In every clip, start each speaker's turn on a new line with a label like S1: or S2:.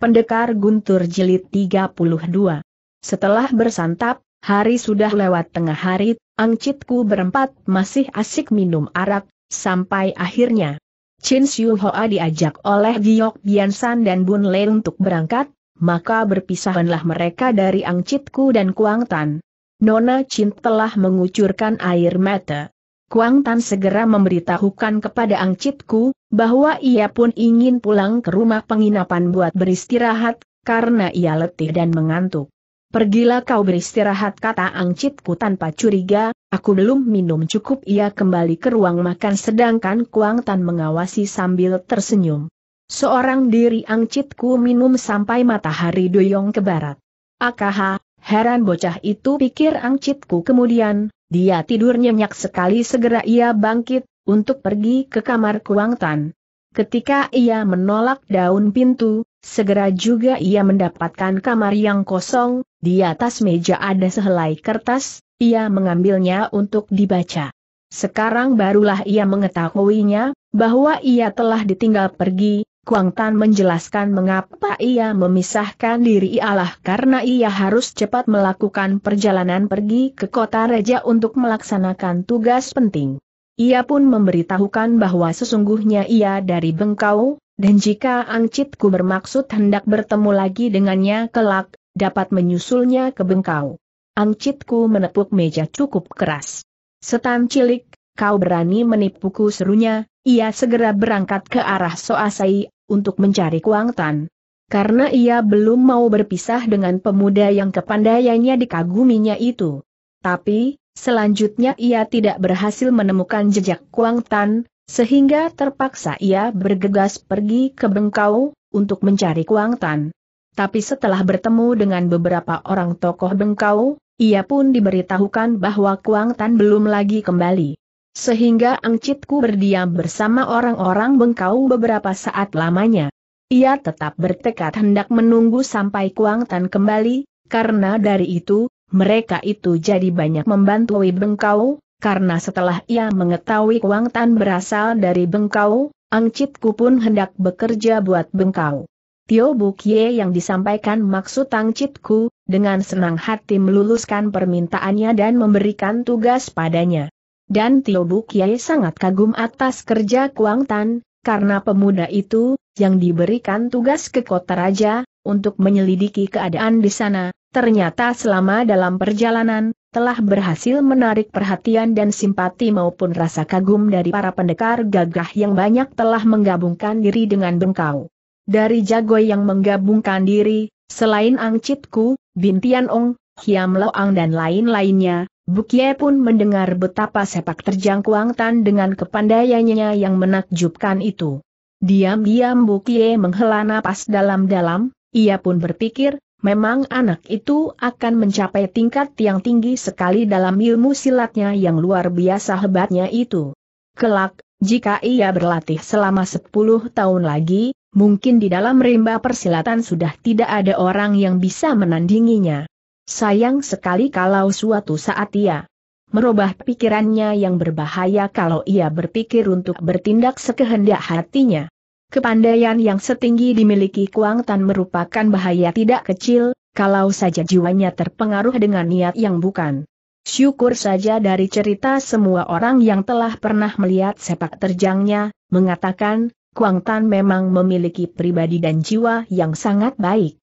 S1: Pendekar Guntur Jilid 32 Setelah bersantap, hari sudah lewat tengah hari, angcitku berempat masih asik minum arak, sampai akhirnya. Chin Siu Hoa diajak oleh Giok San dan Bun Lei untuk berangkat, maka berpisahlah mereka dari angcitku dan Kuang Tan. Nona Chin telah mengucurkan air mata. Kuang Tan segera memberitahukan kepada Ang Chitku, bahwa ia pun ingin pulang ke rumah penginapan buat beristirahat, karena ia letih dan mengantuk. Pergilah kau beristirahat kata Ang Chitku tanpa curiga, aku belum minum cukup ia kembali ke ruang makan sedangkan Kuang Tan mengawasi sambil tersenyum. Seorang diri Ang Chitku minum sampai matahari doyong ke barat. Akaha, heran bocah itu pikir Ang Chitku kemudian, dia tidur nyenyak sekali segera ia bangkit, untuk pergi ke kamar Kuang Tan. Ketika ia menolak daun pintu, segera juga ia mendapatkan kamar yang kosong, di atas meja ada sehelai kertas, ia mengambilnya untuk dibaca. Sekarang barulah ia mengetahuinya, bahwa ia telah ditinggal pergi, Kuang Tan menjelaskan mengapa ia memisahkan diri ialah karena ia harus cepat melakukan perjalanan pergi ke kota raja untuk melaksanakan tugas penting. Ia pun memberitahukan bahwa sesungguhnya ia dari Bengkau, dan jika Angcitku bermaksud hendak bertemu lagi dengannya kelak, dapat menyusulnya ke Bengkau. Angcitku menepuk meja cukup keras. Setan cilik, kau berani menipuku serunya, ia segera berangkat ke arah Soasai, untuk mencari Kuang Tan. Karena ia belum mau berpisah dengan pemuda yang kepandaiannya dikaguminya itu. Tapi, selanjutnya ia tidak berhasil menemukan jejak Kuang Tan, sehingga terpaksa ia bergegas pergi ke Bengkau, untuk mencari Kuang Tan. Tapi setelah bertemu dengan beberapa orang tokoh Bengkau, ia pun diberitahukan bahwa Kuang Tan belum lagi kembali. Sehingga Angcitku berdiam bersama orang-orang bengkau beberapa saat lamanya. Ia tetap bertekad hendak menunggu sampai Kuang Tan kembali, karena dari itu, mereka itu jadi banyak membantu Wei Bengkau, karena setelah ia mengetahui Kuang Tan berasal dari Bengkau, Angcitku pun hendak bekerja buat Bengkau. Tio Bukye yang disampaikan maksud angcitku dengan senang hati meluluskan permintaannya dan memberikan tugas padanya dan Tio Bukiai sangat kagum atas kerja Kuang Tan, karena pemuda itu, yang diberikan tugas ke kota raja, untuk menyelidiki keadaan di sana, ternyata selama dalam perjalanan, telah berhasil menarik perhatian dan simpati maupun rasa kagum dari para pendekar gagah yang banyak telah menggabungkan diri dengan bengkau. Dari jago yang menggabungkan diri, selain Ang Chitku, Bintian Ong, Hiam Loang dan lain-lainnya, Bukie pun mendengar betapa sepak terjang Kuang Tan dengan kepandaiannya yang menakjubkan itu. Diam-diam Bukie menghela napas dalam-dalam, ia pun berpikir, memang anak itu akan mencapai tingkat yang tinggi sekali dalam ilmu silatnya yang luar biasa hebatnya itu. Kelak, jika ia berlatih selama 10 tahun lagi, mungkin di dalam rimba persilatan sudah tidak ada orang yang bisa menandinginya. Sayang sekali kalau suatu saat ia merubah pikirannya yang berbahaya kalau ia berpikir untuk bertindak sekehendak hatinya. Kepandaian yang setinggi dimiliki Kuang Tan merupakan bahaya tidak kecil, kalau saja jiwanya terpengaruh dengan niat yang bukan. Syukur saja dari cerita semua orang yang telah pernah melihat sepak terjangnya, mengatakan, Kuang Tan memang memiliki pribadi dan jiwa yang sangat baik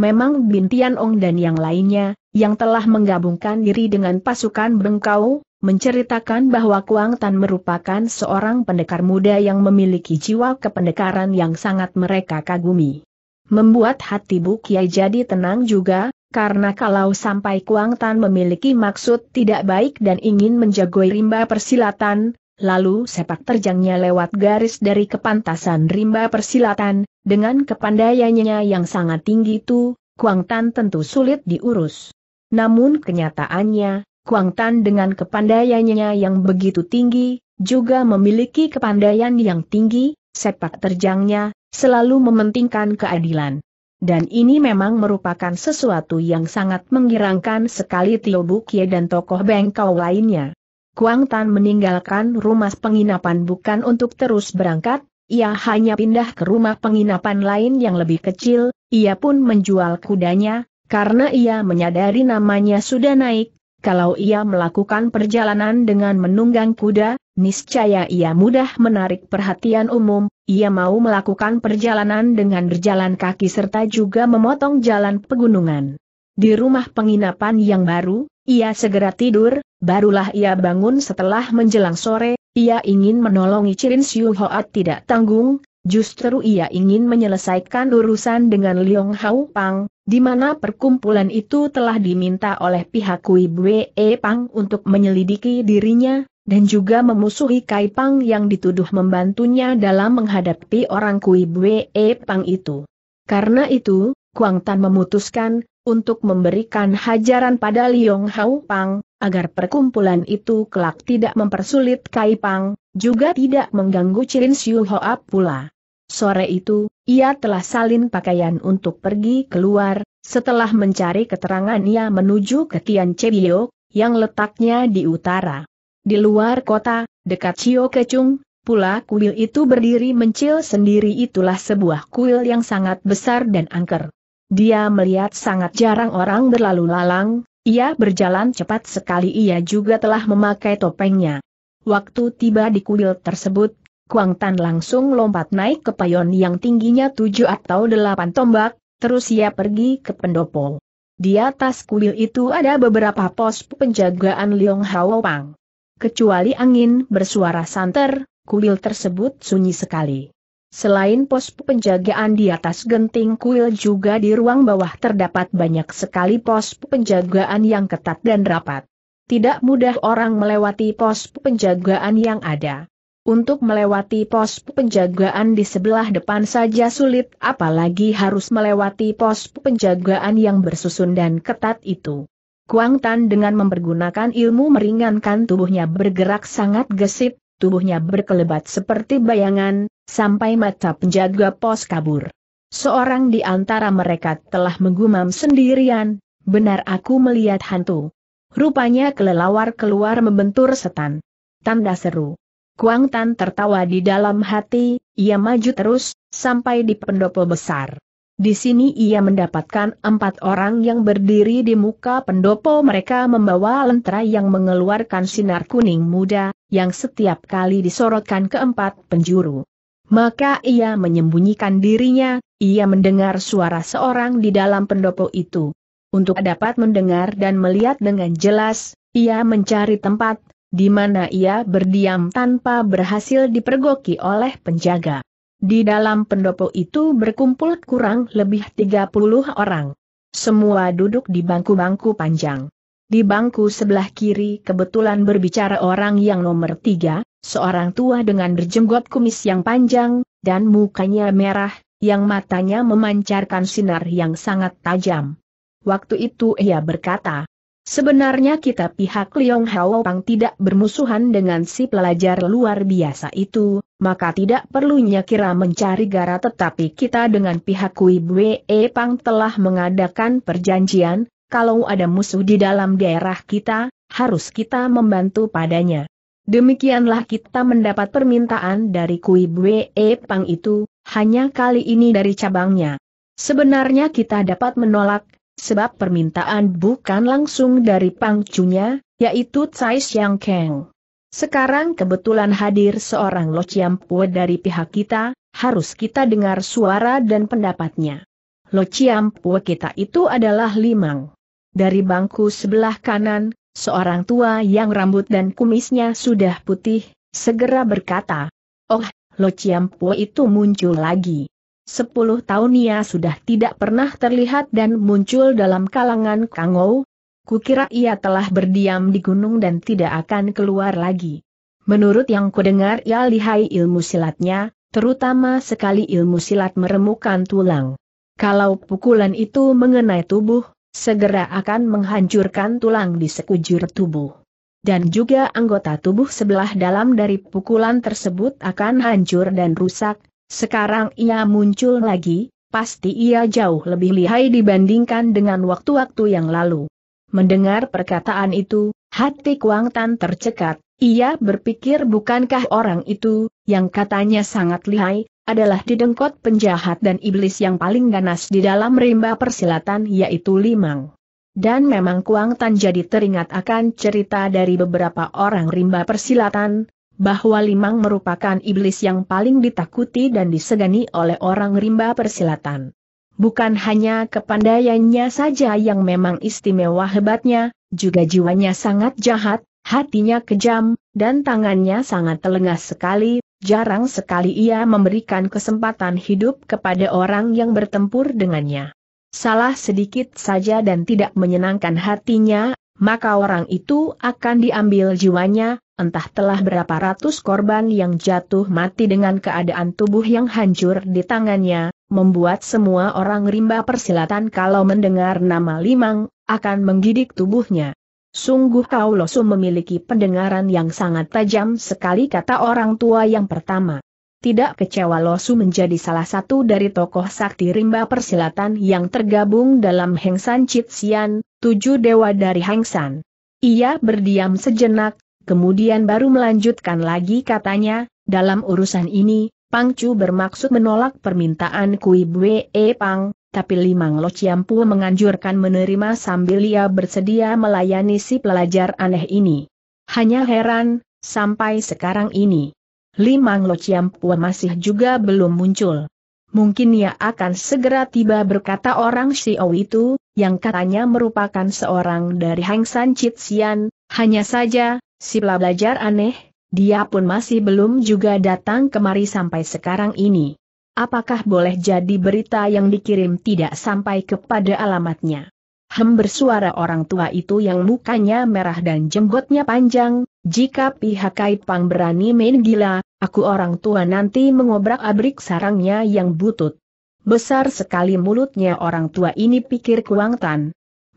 S1: memang Bin Ong dan yang lainnya, yang telah menggabungkan diri dengan pasukan Bengkau, menceritakan bahwa Kuang Tan merupakan seorang pendekar muda yang memiliki jiwa kependekaran yang sangat mereka kagumi. Membuat hati Bu jadi tenang juga, karena kalau sampai Kuang Tan memiliki maksud tidak baik dan ingin menjagoi rimba persilatan, lalu sepak terjangnya lewat garis dari kepantasan rimba persilatan, dengan kepandaiannya yang sangat tinggi itu, Kuang Tan tentu sulit diurus. Namun kenyataannya, Kuang Tan dengan kepandaiannya yang begitu tinggi, juga memiliki kepandaian yang tinggi, sepak terjangnya, selalu mementingkan keadilan. Dan ini memang merupakan sesuatu yang sangat mengirangkan sekali Tio Bukye dan tokoh bengkau lainnya. Kuang Tan meninggalkan rumah penginapan bukan untuk terus berangkat, ia hanya pindah ke rumah penginapan lain yang lebih kecil, ia pun menjual kudanya, karena ia menyadari namanya sudah naik, kalau ia melakukan perjalanan dengan menunggang kuda, niscaya ia mudah menarik perhatian umum, ia mau melakukan perjalanan dengan berjalan kaki serta juga memotong jalan pegunungan. Di rumah penginapan yang baru, ia segera tidur, barulah ia bangun setelah menjelang sore, ia ingin menolongi Cirin Siu Hoat tidak tanggung, justru ia ingin menyelesaikan urusan dengan Liong Hau Pang, di mana perkumpulan itu telah diminta oleh pihak Kui Bwe e Pang untuk menyelidiki dirinya, dan juga memusuhi Kai Pang yang dituduh membantunya dalam menghadapi orang Kui Bwe e Pang itu. Karena itu, Kuang Tan memutuskan, untuk memberikan hajaran pada Liong Hau Pang, agar perkumpulan itu kelak tidak mempersulit Kai Pang, juga tidak mengganggu Cirin Siu Hoa pula. Sore itu, ia telah salin pakaian untuk pergi keluar, setelah mencari keterangan ia menuju ke Tian Chebiok, yang letaknya di utara. Di luar kota, dekat Cio Kecung, pula kuil itu berdiri mencil sendiri itulah sebuah kuil yang sangat besar dan angker. Dia melihat sangat jarang orang berlalu lalang, ia berjalan cepat sekali ia juga telah memakai topengnya. Waktu tiba di kuil tersebut, Kuang Tan langsung lompat naik ke payon yang tingginya tujuh atau delapan tombak, terus ia pergi ke pendopo. Di atas kuil itu ada beberapa pos penjagaan Liong Hao Pang. Kecuali angin bersuara santer, kuil tersebut sunyi sekali. Selain pos penjagaan di atas genting kuil juga di ruang bawah terdapat banyak sekali pos penjagaan yang ketat dan rapat. Tidak mudah orang melewati pos penjagaan yang ada. Untuk melewati pos penjagaan di sebelah depan saja sulit apalagi harus melewati pos penjagaan yang bersusun dan ketat itu. Kuang Tan dengan mempergunakan ilmu meringankan tubuhnya bergerak sangat gesit, tubuhnya berkelebat seperti bayangan, sampai mata penjaga pos kabur. Seorang di antara mereka telah menggumam sendirian, benar aku melihat hantu. Rupanya kelelawar keluar membentur setan. Tanda seru. Kuang Tan tertawa di dalam hati, ia maju terus, sampai di pendopo besar. Di sini ia mendapatkan empat orang yang berdiri di muka pendopo mereka membawa lentera yang mengeluarkan sinar kuning muda, yang setiap kali disorotkan ke empat penjuru. Maka ia menyembunyikan dirinya, ia mendengar suara seorang di dalam pendopo itu. Untuk dapat mendengar dan melihat dengan jelas, ia mencari tempat, di mana ia berdiam tanpa berhasil dipergoki oleh penjaga. Di dalam pendopo itu berkumpul kurang lebih 30 orang. Semua duduk di bangku-bangku panjang. Di bangku sebelah kiri kebetulan berbicara orang yang nomor tiga, Seorang tua dengan berjenggot kumis yang panjang, dan mukanya merah, yang matanya memancarkan sinar yang sangat tajam. Waktu itu ia berkata, Sebenarnya kita pihak Liong Hao Pang tidak bermusuhan dengan si pelajar luar biasa itu, maka tidak perlunya kira mencari gara tetapi kita dengan pihak Kui Bwe Pang telah mengadakan perjanjian, kalau ada musuh di dalam daerah kita, harus kita membantu padanya. Demikianlah kita mendapat permintaan dari Kui Bwe Pang itu, hanya kali ini dari cabangnya. Sebenarnya kita dapat menolak, sebab permintaan bukan langsung dari pangcunya, yaitu Tsai Xiang Keng. Sekarang kebetulan hadir seorang Lo Chiam Pue dari pihak kita, harus kita dengar suara dan pendapatnya. Lo Chiam Pue kita itu adalah Limang. Dari bangku sebelah kanan, seorang tua yang rambut dan kumisnya sudah putih, segera berkata, Oh, Lo Chiampo itu muncul lagi. Sepuluh tahun ia sudah tidak pernah terlihat dan muncul dalam kalangan Kangou. Kukira ia telah berdiam di gunung dan tidak akan keluar lagi. Menurut yang kudengar ia lihai ilmu silatnya, terutama sekali ilmu silat meremukan tulang. Kalau pukulan itu mengenai tubuh, segera akan menghancurkan tulang di sekujur tubuh. Dan juga anggota tubuh sebelah dalam dari pukulan tersebut akan hancur dan rusak, sekarang ia muncul lagi, pasti ia jauh lebih lihai dibandingkan dengan waktu-waktu yang lalu. Mendengar perkataan itu, hati Kuang Tan tercekat, ia berpikir bukankah orang itu, yang katanya sangat lihai, adalah didengkot penjahat dan iblis yang paling ganas di dalam rimba persilatan yaitu Limang. Dan memang Kuang Tan jadi teringat akan cerita dari beberapa orang rimba persilatan, bahwa Limang merupakan iblis yang paling ditakuti dan disegani oleh orang rimba persilatan. Bukan hanya kepandaiannya saja yang memang istimewa hebatnya, juga jiwanya sangat jahat, hatinya kejam, dan tangannya sangat telengah sekali, Jarang sekali ia memberikan kesempatan hidup kepada orang yang bertempur dengannya. Salah sedikit saja dan tidak menyenangkan hatinya, maka orang itu akan diambil jiwanya, entah telah berapa ratus korban yang jatuh mati dengan keadaan tubuh yang hancur di tangannya, membuat semua orang rimba persilatan kalau mendengar nama Limang, akan menggidik tubuhnya. Sungguh kau losu memiliki pendengaran yang sangat tajam sekali kata orang tua yang pertama. Tidak kecewa Losu menjadi salah satu dari tokoh sakti rimba persilatan yang tergabung dalam Hengsan Chitsian, tujuh dewa dari Hengsan. Ia berdiam sejenak, kemudian baru melanjutkan lagi katanya, dalam urusan ini, Pangcu bermaksud menolak permintaan Kui Bwe Pang, tapi Limang Lo Ciampu menganjurkan menerima sambil ia bersedia melayani si pelajar aneh ini. Hanya heran, sampai sekarang ini. Limang Lo Ciampu masih juga belum muncul. Mungkin ia akan segera tiba berkata orang Xiao itu, yang katanya merupakan seorang dari Hang San Chitsian, hanya saja, si pelajar aneh, dia pun masih belum juga datang kemari sampai sekarang ini apakah boleh jadi berita yang dikirim tidak sampai kepada alamatnya. Hem bersuara orang tua itu yang mukanya merah dan jenggotnya panjang, jika pihak Kaipang berani main gila, aku orang tua nanti mengobrak abrik sarangnya yang butut. Besar sekali mulutnya orang tua ini pikir Kuang Tan.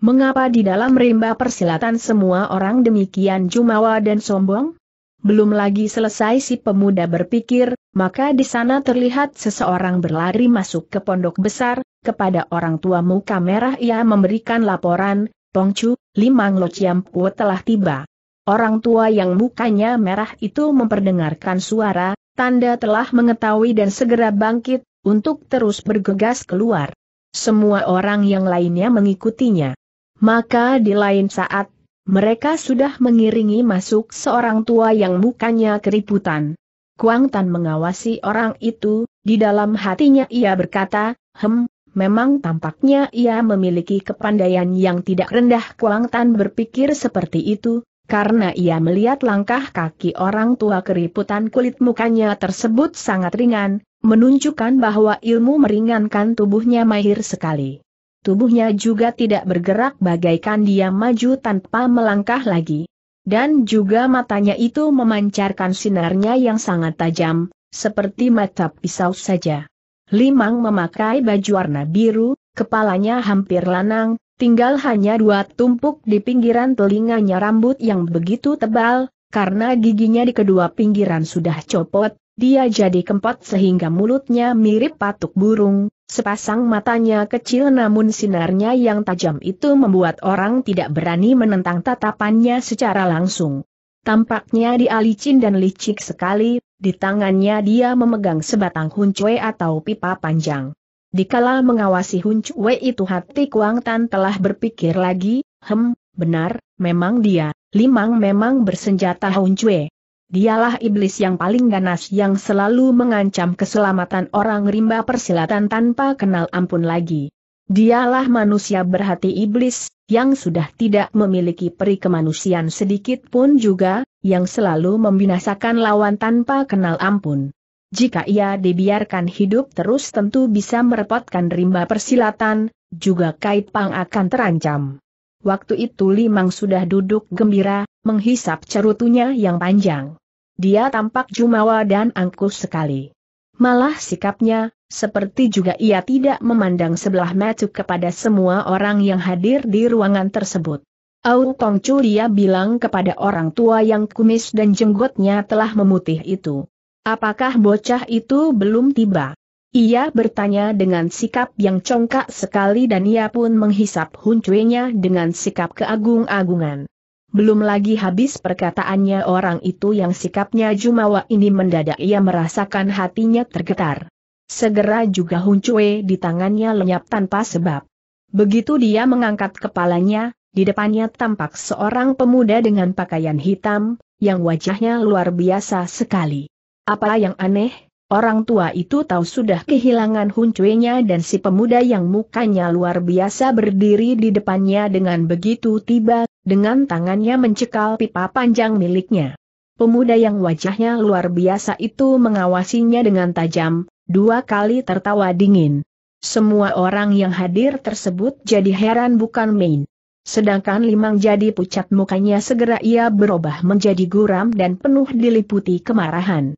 S1: Mengapa di dalam rimba persilatan semua orang demikian jumawa dan sombong? Belum lagi selesai si pemuda berpikir, maka di sana terlihat seseorang berlari masuk ke pondok besar, kepada orang tua muka merah ia memberikan laporan, Tongcu, Limang Lo telah tiba. Orang tua yang mukanya merah itu memperdengarkan suara, tanda telah mengetahui dan segera bangkit, untuk terus bergegas keluar. Semua orang yang lainnya mengikutinya. Maka di lain saat, mereka sudah mengiringi masuk seorang tua yang mukanya keriputan. Kuang Tan mengawasi orang itu, di dalam hatinya ia berkata, Hem, memang tampaknya ia memiliki kepandaian yang tidak rendah Kuang Tan berpikir seperti itu, karena ia melihat langkah kaki orang tua keriputan kulit mukanya tersebut sangat ringan, menunjukkan bahwa ilmu meringankan tubuhnya mahir sekali. Tubuhnya juga tidak bergerak bagaikan dia maju tanpa melangkah lagi. Dan juga matanya itu memancarkan sinarnya yang sangat tajam, seperti mata pisau saja. Limang memakai baju warna biru, kepalanya hampir lanang, tinggal hanya dua tumpuk di pinggiran telinganya rambut yang begitu tebal, karena giginya di kedua pinggiran sudah copot, dia jadi kempot sehingga mulutnya mirip patuk burung, Sepasang matanya kecil namun sinarnya yang tajam itu membuat orang tidak berani menentang tatapannya secara langsung. Tampaknya dia licin dan licik sekali, di tangannya dia memegang sebatang huncue atau pipa panjang. Dikala mengawasi huncue itu hati Kuang Tan telah berpikir lagi, hem, benar, memang dia, limang memang bersenjata huncue. Dialah iblis yang paling ganas yang selalu mengancam keselamatan orang rimba persilatan tanpa kenal ampun lagi. Dialah manusia berhati iblis, yang sudah tidak memiliki peri kemanusiaan sedikit pun juga, yang selalu membinasakan lawan tanpa kenal ampun. Jika ia dibiarkan hidup terus tentu bisa merepotkan rimba persilatan, juga kait pang akan terancam. Waktu itu Limang sudah duduk gembira, menghisap cerutunya yang panjang. Dia tampak jumawa dan angkuh sekali. Malah sikapnya, seperti juga ia tidak memandang sebelah mata kepada semua orang yang hadir di ruangan tersebut. Au Tong Chu dia bilang kepada orang tua yang kumis dan jenggotnya telah memutih itu. Apakah bocah itu belum tiba? Ia bertanya dengan sikap yang congkak sekali dan ia pun menghisap huncuenya dengan sikap keagung-agungan. Belum lagi habis perkataannya orang itu yang sikapnya Jumawa ini mendadak ia merasakan hatinya tergetar. Segera juga Huncue di tangannya lenyap tanpa sebab. Begitu dia mengangkat kepalanya, di depannya tampak seorang pemuda dengan pakaian hitam, yang wajahnya luar biasa sekali. Apa yang aneh, orang tua itu tahu sudah kehilangan huncuenya dan si pemuda yang mukanya luar biasa berdiri di depannya dengan begitu tiba dengan tangannya mencekal pipa panjang miliknya. Pemuda yang wajahnya luar biasa itu mengawasinya dengan tajam, dua kali tertawa dingin. Semua orang yang hadir tersebut jadi heran bukan main. Sedangkan Limang jadi pucat mukanya segera ia berubah menjadi guram dan penuh diliputi kemarahan.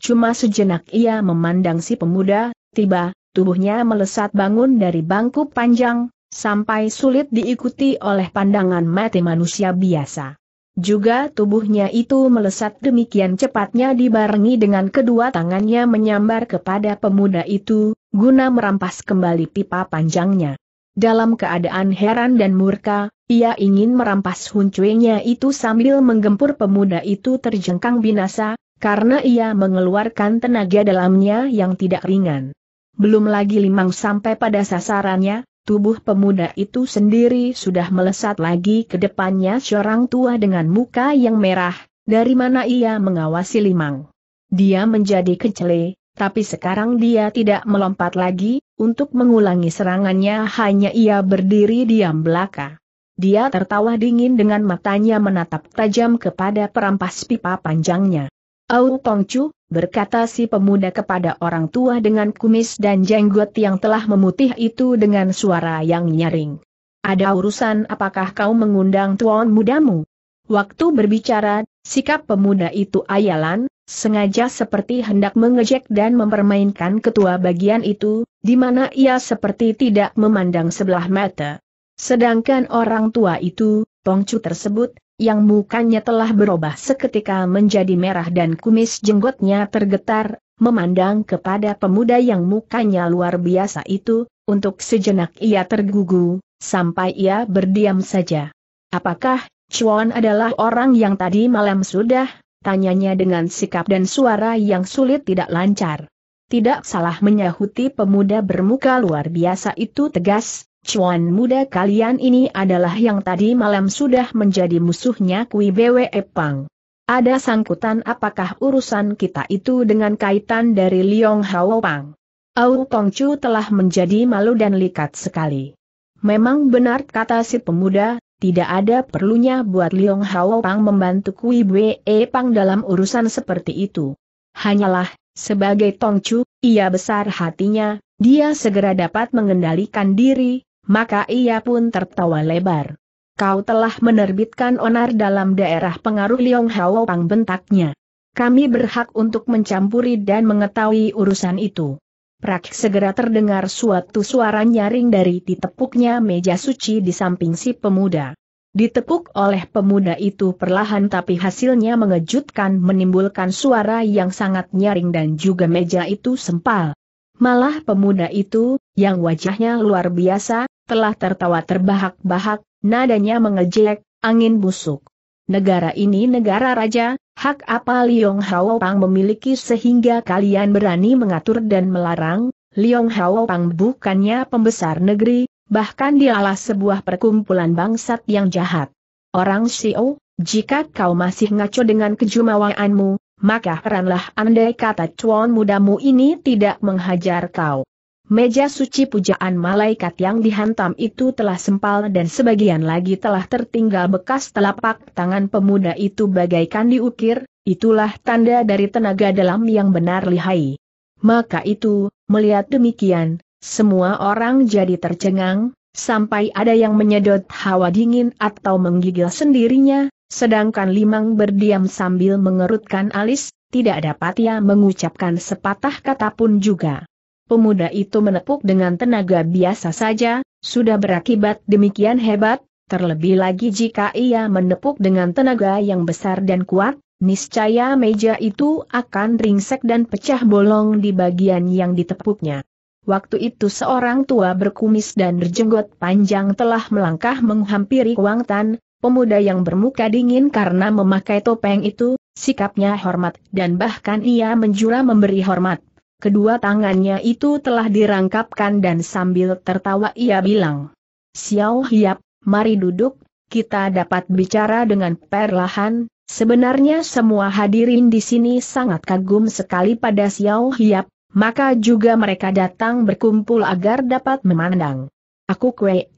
S1: Cuma sejenak ia memandang si pemuda, tiba, tubuhnya melesat bangun dari bangku panjang, sampai sulit diikuti oleh pandangan mati manusia biasa. Juga tubuhnya itu melesat demikian cepatnya dibarengi dengan kedua tangannya menyambar kepada pemuda itu, guna merampas kembali pipa panjangnya. Dalam keadaan heran dan murka, ia ingin merampas huncuenya itu sambil menggempur pemuda itu terjengkang binasa, karena ia mengeluarkan tenaga dalamnya yang tidak ringan. Belum lagi limang sampai pada sasarannya, Tubuh pemuda itu sendiri sudah melesat lagi ke depannya seorang tua dengan muka yang merah, dari mana ia mengawasi Limang. Dia menjadi kecele, tapi sekarang dia tidak melompat lagi, untuk mengulangi serangannya hanya ia berdiri diam belaka. Dia tertawa dingin dengan matanya menatap tajam kepada perampas pipa panjangnya. Aun Tongcu, berkata si pemuda kepada orang tua dengan kumis dan jenggot yang telah memutih itu dengan suara yang nyaring. Ada urusan apakah kau mengundang tuan mudamu? Waktu berbicara, sikap pemuda itu ayalan, sengaja seperti hendak mengejek dan mempermainkan ketua bagian itu, di mana ia seperti tidak memandang sebelah mata. Sedangkan orang tua itu, Tongcu tersebut, yang mukanya telah berubah seketika menjadi merah dan kumis jenggotnya tergetar, memandang kepada pemuda yang mukanya luar biasa itu, untuk sejenak ia tergugu, sampai ia berdiam saja. Apakah Chuan adalah orang yang tadi malam sudah, tanyanya dengan sikap dan suara yang sulit tidak lancar. Tidak salah menyahuti pemuda bermuka luar biasa itu tegas, Cuan muda kalian ini adalah yang tadi malam sudah menjadi musuhnya Kui Bwe Pang. Ada sangkutan apakah urusan kita itu dengan kaitan dari Liong Hao Pang? Au Tong Chu telah menjadi malu dan likat sekali. Memang benar kata si pemuda, tidak ada perlunya buat Liong Hao Pang membantu Kui Bwe Pang dalam urusan seperti itu. Hanyalah, sebagai Tong Chu, ia besar hatinya, dia segera dapat mengendalikan diri, maka ia pun tertawa lebar. Kau telah menerbitkan onar dalam daerah pengaruh Liong Hao Pang bentaknya. Kami berhak untuk mencampuri dan mengetahui urusan itu. Prak segera terdengar suatu suara nyaring dari ditepuknya meja suci di samping si pemuda. Ditepuk oleh pemuda itu perlahan tapi hasilnya mengejutkan menimbulkan suara yang sangat nyaring dan juga meja itu sempal. Malah pemuda itu, yang wajahnya luar biasa, telah tertawa terbahak-bahak, nadanya mengejek, angin busuk. Negara ini negara raja, hak apa Liong Hao Pang memiliki sehingga kalian berani mengatur dan melarang, Liong Hao Pang bukannya pembesar negeri, bahkan dialah sebuah perkumpulan bangsat yang jahat. Orang Xiao, jika kau masih ngaco dengan kejumawaanmu, maka heranlah andai kata cuan mudamu ini tidak menghajar kau. Meja suci pujaan malaikat yang dihantam itu telah sempal dan sebagian lagi telah tertinggal bekas telapak tangan pemuda itu bagaikan diukir, itulah tanda dari tenaga dalam yang benar lihai. Maka itu, melihat demikian, semua orang jadi tercengang, sampai ada yang menyedot hawa dingin atau menggigil sendirinya, sedangkan Limang berdiam sambil mengerutkan alis, tidak dapat ia mengucapkan sepatah kata pun juga pemuda itu menepuk dengan tenaga biasa saja, sudah berakibat demikian hebat, terlebih lagi jika ia menepuk dengan tenaga yang besar dan kuat, niscaya meja itu akan ringsek dan pecah bolong di bagian yang ditepuknya. Waktu itu seorang tua berkumis dan berjenggot panjang telah melangkah menghampiri Wang Tan, pemuda yang bermuka dingin karena memakai topeng itu, sikapnya hormat dan bahkan ia menjura memberi hormat. Kedua tangannya itu telah dirangkapkan dan sambil tertawa ia bilang, Xiao Hiap, mari duduk, kita dapat bicara dengan perlahan, sebenarnya semua hadirin di sini sangat kagum sekali pada Xiao Hiap, maka juga mereka datang berkumpul agar dapat memandang. Aku kue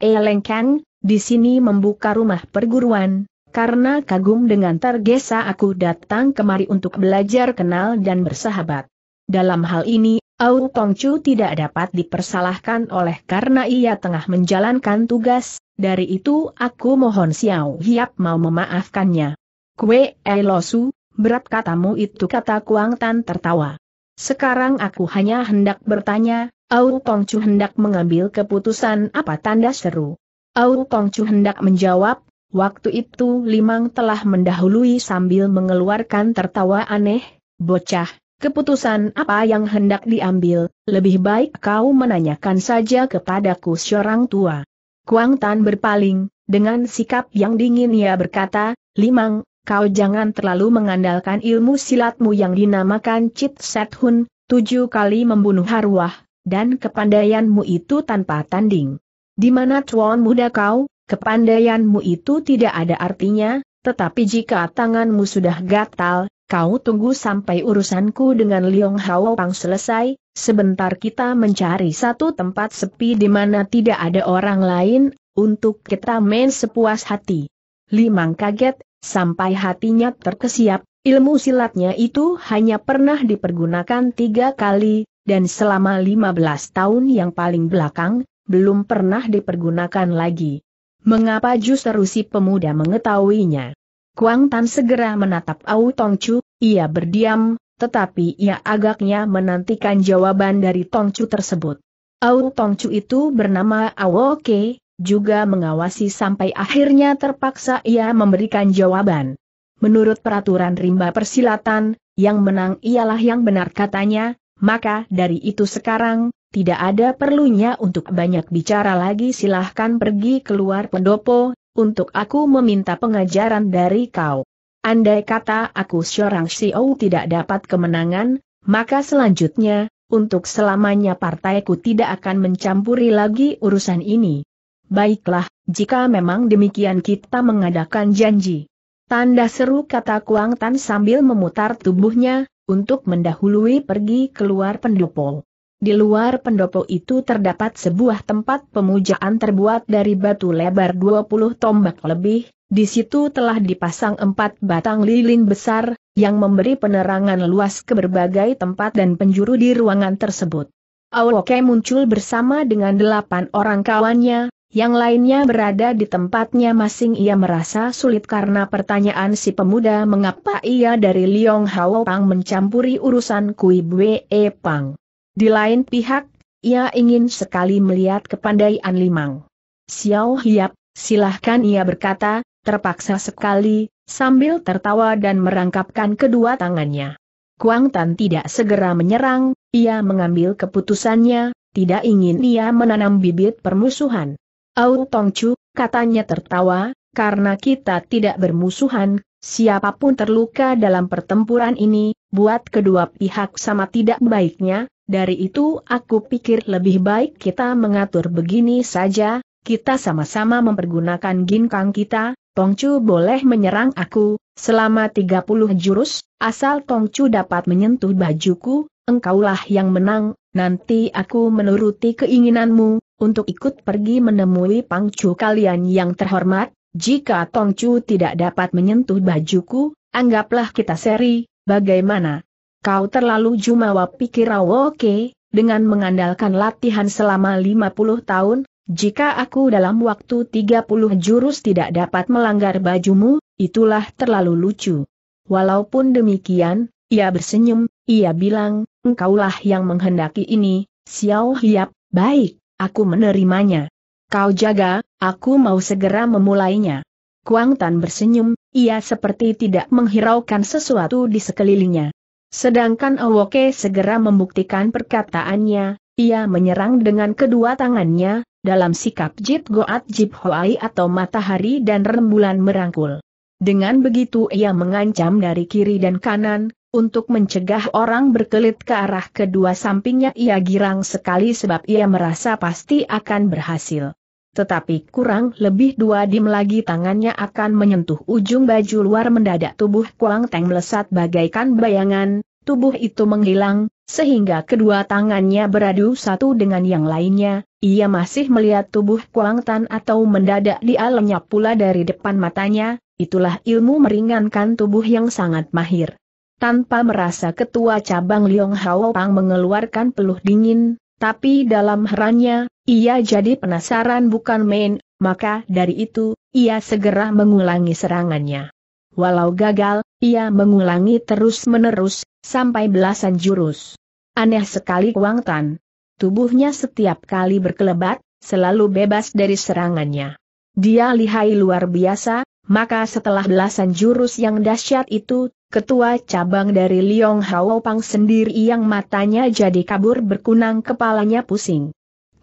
S1: Kang, di sini membuka rumah perguruan, karena kagum dengan tergesa aku datang kemari untuk belajar kenal dan bersahabat. Dalam hal ini, Au Tongchu tidak dapat dipersalahkan oleh karena ia tengah menjalankan tugas, dari itu aku mohon Xiao Hiap mau memaafkannya. Kue Elosu, berat katamu itu kata Kuang Tan tertawa. Sekarang aku hanya hendak bertanya, Au Tongchu hendak mengambil keputusan apa tanda seru. Au Tongchu hendak menjawab, waktu itu Limang telah mendahului sambil mengeluarkan tertawa aneh, bocah, Keputusan apa yang hendak diambil, lebih baik kau menanyakan saja kepadaku seorang tua. Kuang Tan berpaling, dengan sikap yang dingin ia berkata, Limang, kau jangan terlalu mengandalkan ilmu silatmu yang dinamakan Chit Set Hun, tujuh kali membunuh harwah, dan kepandaianmu itu tanpa tanding. Di mana tuan muda kau, kepandaianmu itu tidak ada artinya, tetapi jika tanganmu sudah gatal, kau tunggu sampai urusanku dengan Liong Hao Pang selesai, sebentar kita mencari satu tempat sepi di mana tidak ada orang lain, untuk kita main sepuas hati. Limang kaget, sampai hatinya terkesiap, ilmu silatnya itu hanya pernah dipergunakan tiga kali, dan selama 15 tahun yang paling belakang, belum pernah dipergunakan lagi. Mengapa justru si pemuda mengetahuinya? Kuang Tan segera menatap Au Tong Chu, ia berdiam, tetapi ia agaknya menantikan jawaban dari Tong Chu tersebut. Au Tong Chu itu bernama Ke, juga mengawasi sampai akhirnya terpaksa ia memberikan jawaban. Menurut peraturan rimba persilatan, yang menang ialah yang benar katanya, maka dari itu sekarang, tidak ada perlunya untuk banyak bicara lagi silahkan pergi keluar pendopo, untuk aku meminta pengajaran dari kau. Andai kata aku seorang CEO tidak dapat kemenangan, maka selanjutnya, untuk selamanya partaiku tidak akan mencampuri lagi urusan ini. Baiklah, jika memang demikian kita mengadakan janji. Tanda seru kata Kuang Tan sambil memutar tubuhnya, untuk mendahului pergi keluar pendopo. Di luar pendopo itu terdapat sebuah tempat pemujaan terbuat dari batu lebar 20 tombak lebih, di situ telah dipasang empat batang lilin besar, yang memberi penerangan luas ke berbagai tempat dan penjuru di ruangan tersebut. Awoke muncul bersama dengan delapan orang kawannya, yang lainnya berada di tempatnya masing ia merasa sulit karena pertanyaan si pemuda mengapa ia dari Liong Hao Pang mencampuri urusan Kui Bwe Pang. Di lain pihak, ia ingin sekali melihat kepandaian Limang. Xiao Hiap, silahkan ia berkata, terpaksa sekali, sambil tertawa dan merangkapkan kedua tangannya. Kuang Tan tidak segera menyerang, ia mengambil keputusannya, tidak ingin ia menanam bibit permusuhan. Au Tong Chu, katanya tertawa, karena kita tidak bermusuhan, siapapun terluka dalam pertempuran ini, buat kedua pihak sama tidak baiknya, dari itu aku pikir lebih baik kita mengatur begini saja, kita sama-sama mempergunakan ginkang kita, Tongcu boleh menyerang aku, selama 30 jurus, asal Tongcu dapat menyentuh bajuku, engkaulah yang menang, nanti aku menuruti keinginanmu, untuk ikut pergi menemui Pangcu kalian yang terhormat, jika Tongcu tidak dapat menyentuh bajuku, anggaplah kita seri, bagaimana? Kau terlalu jumawa pikir oh, oke? dengan mengandalkan latihan selama 50 tahun, jika aku dalam waktu 30 jurus tidak dapat melanggar bajumu, itulah terlalu lucu. Walaupun demikian, ia bersenyum, ia bilang, engkaulah yang menghendaki ini, Xiao Hiap, baik, aku menerimanya. Kau jaga, aku mau segera memulainya. Kuang Tan bersenyum, ia seperti tidak menghiraukan sesuatu di sekelilingnya. Sedangkan Awoke segera membuktikan perkataannya, ia menyerang dengan kedua tangannya, dalam sikap Jit Goat Jip Hoai atau matahari dan rembulan merangkul. Dengan begitu ia mengancam dari kiri dan kanan, untuk mencegah orang berkelit ke arah kedua sampingnya ia girang sekali sebab ia merasa pasti akan berhasil. Tetapi kurang lebih dua dim lagi tangannya akan menyentuh ujung baju luar mendadak tubuh Kuang Teng melesat bagaikan bayangan, tubuh itu menghilang, sehingga kedua tangannya beradu satu dengan yang lainnya, ia masih melihat tubuh Kuang Tan atau mendadak di alamnya pula dari depan matanya, itulah ilmu meringankan tubuh yang sangat mahir. Tanpa merasa ketua cabang Liong Hao Pang mengeluarkan peluh dingin, tapi dalam herannya, ia jadi penasaran bukan main, maka dari itu, ia segera mengulangi serangannya. Walau gagal, ia mengulangi terus-menerus, sampai belasan jurus. Aneh sekali Wang Tan. Tubuhnya setiap kali berkelebat, selalu bebas dari serangannya. Dia lihai luar biasa, maka setelah belasan jurus yang dahsyat itu, ketua cabang dari Liong Pang sendiri yang matanya jadi kabur berkunang kepalanya pusing.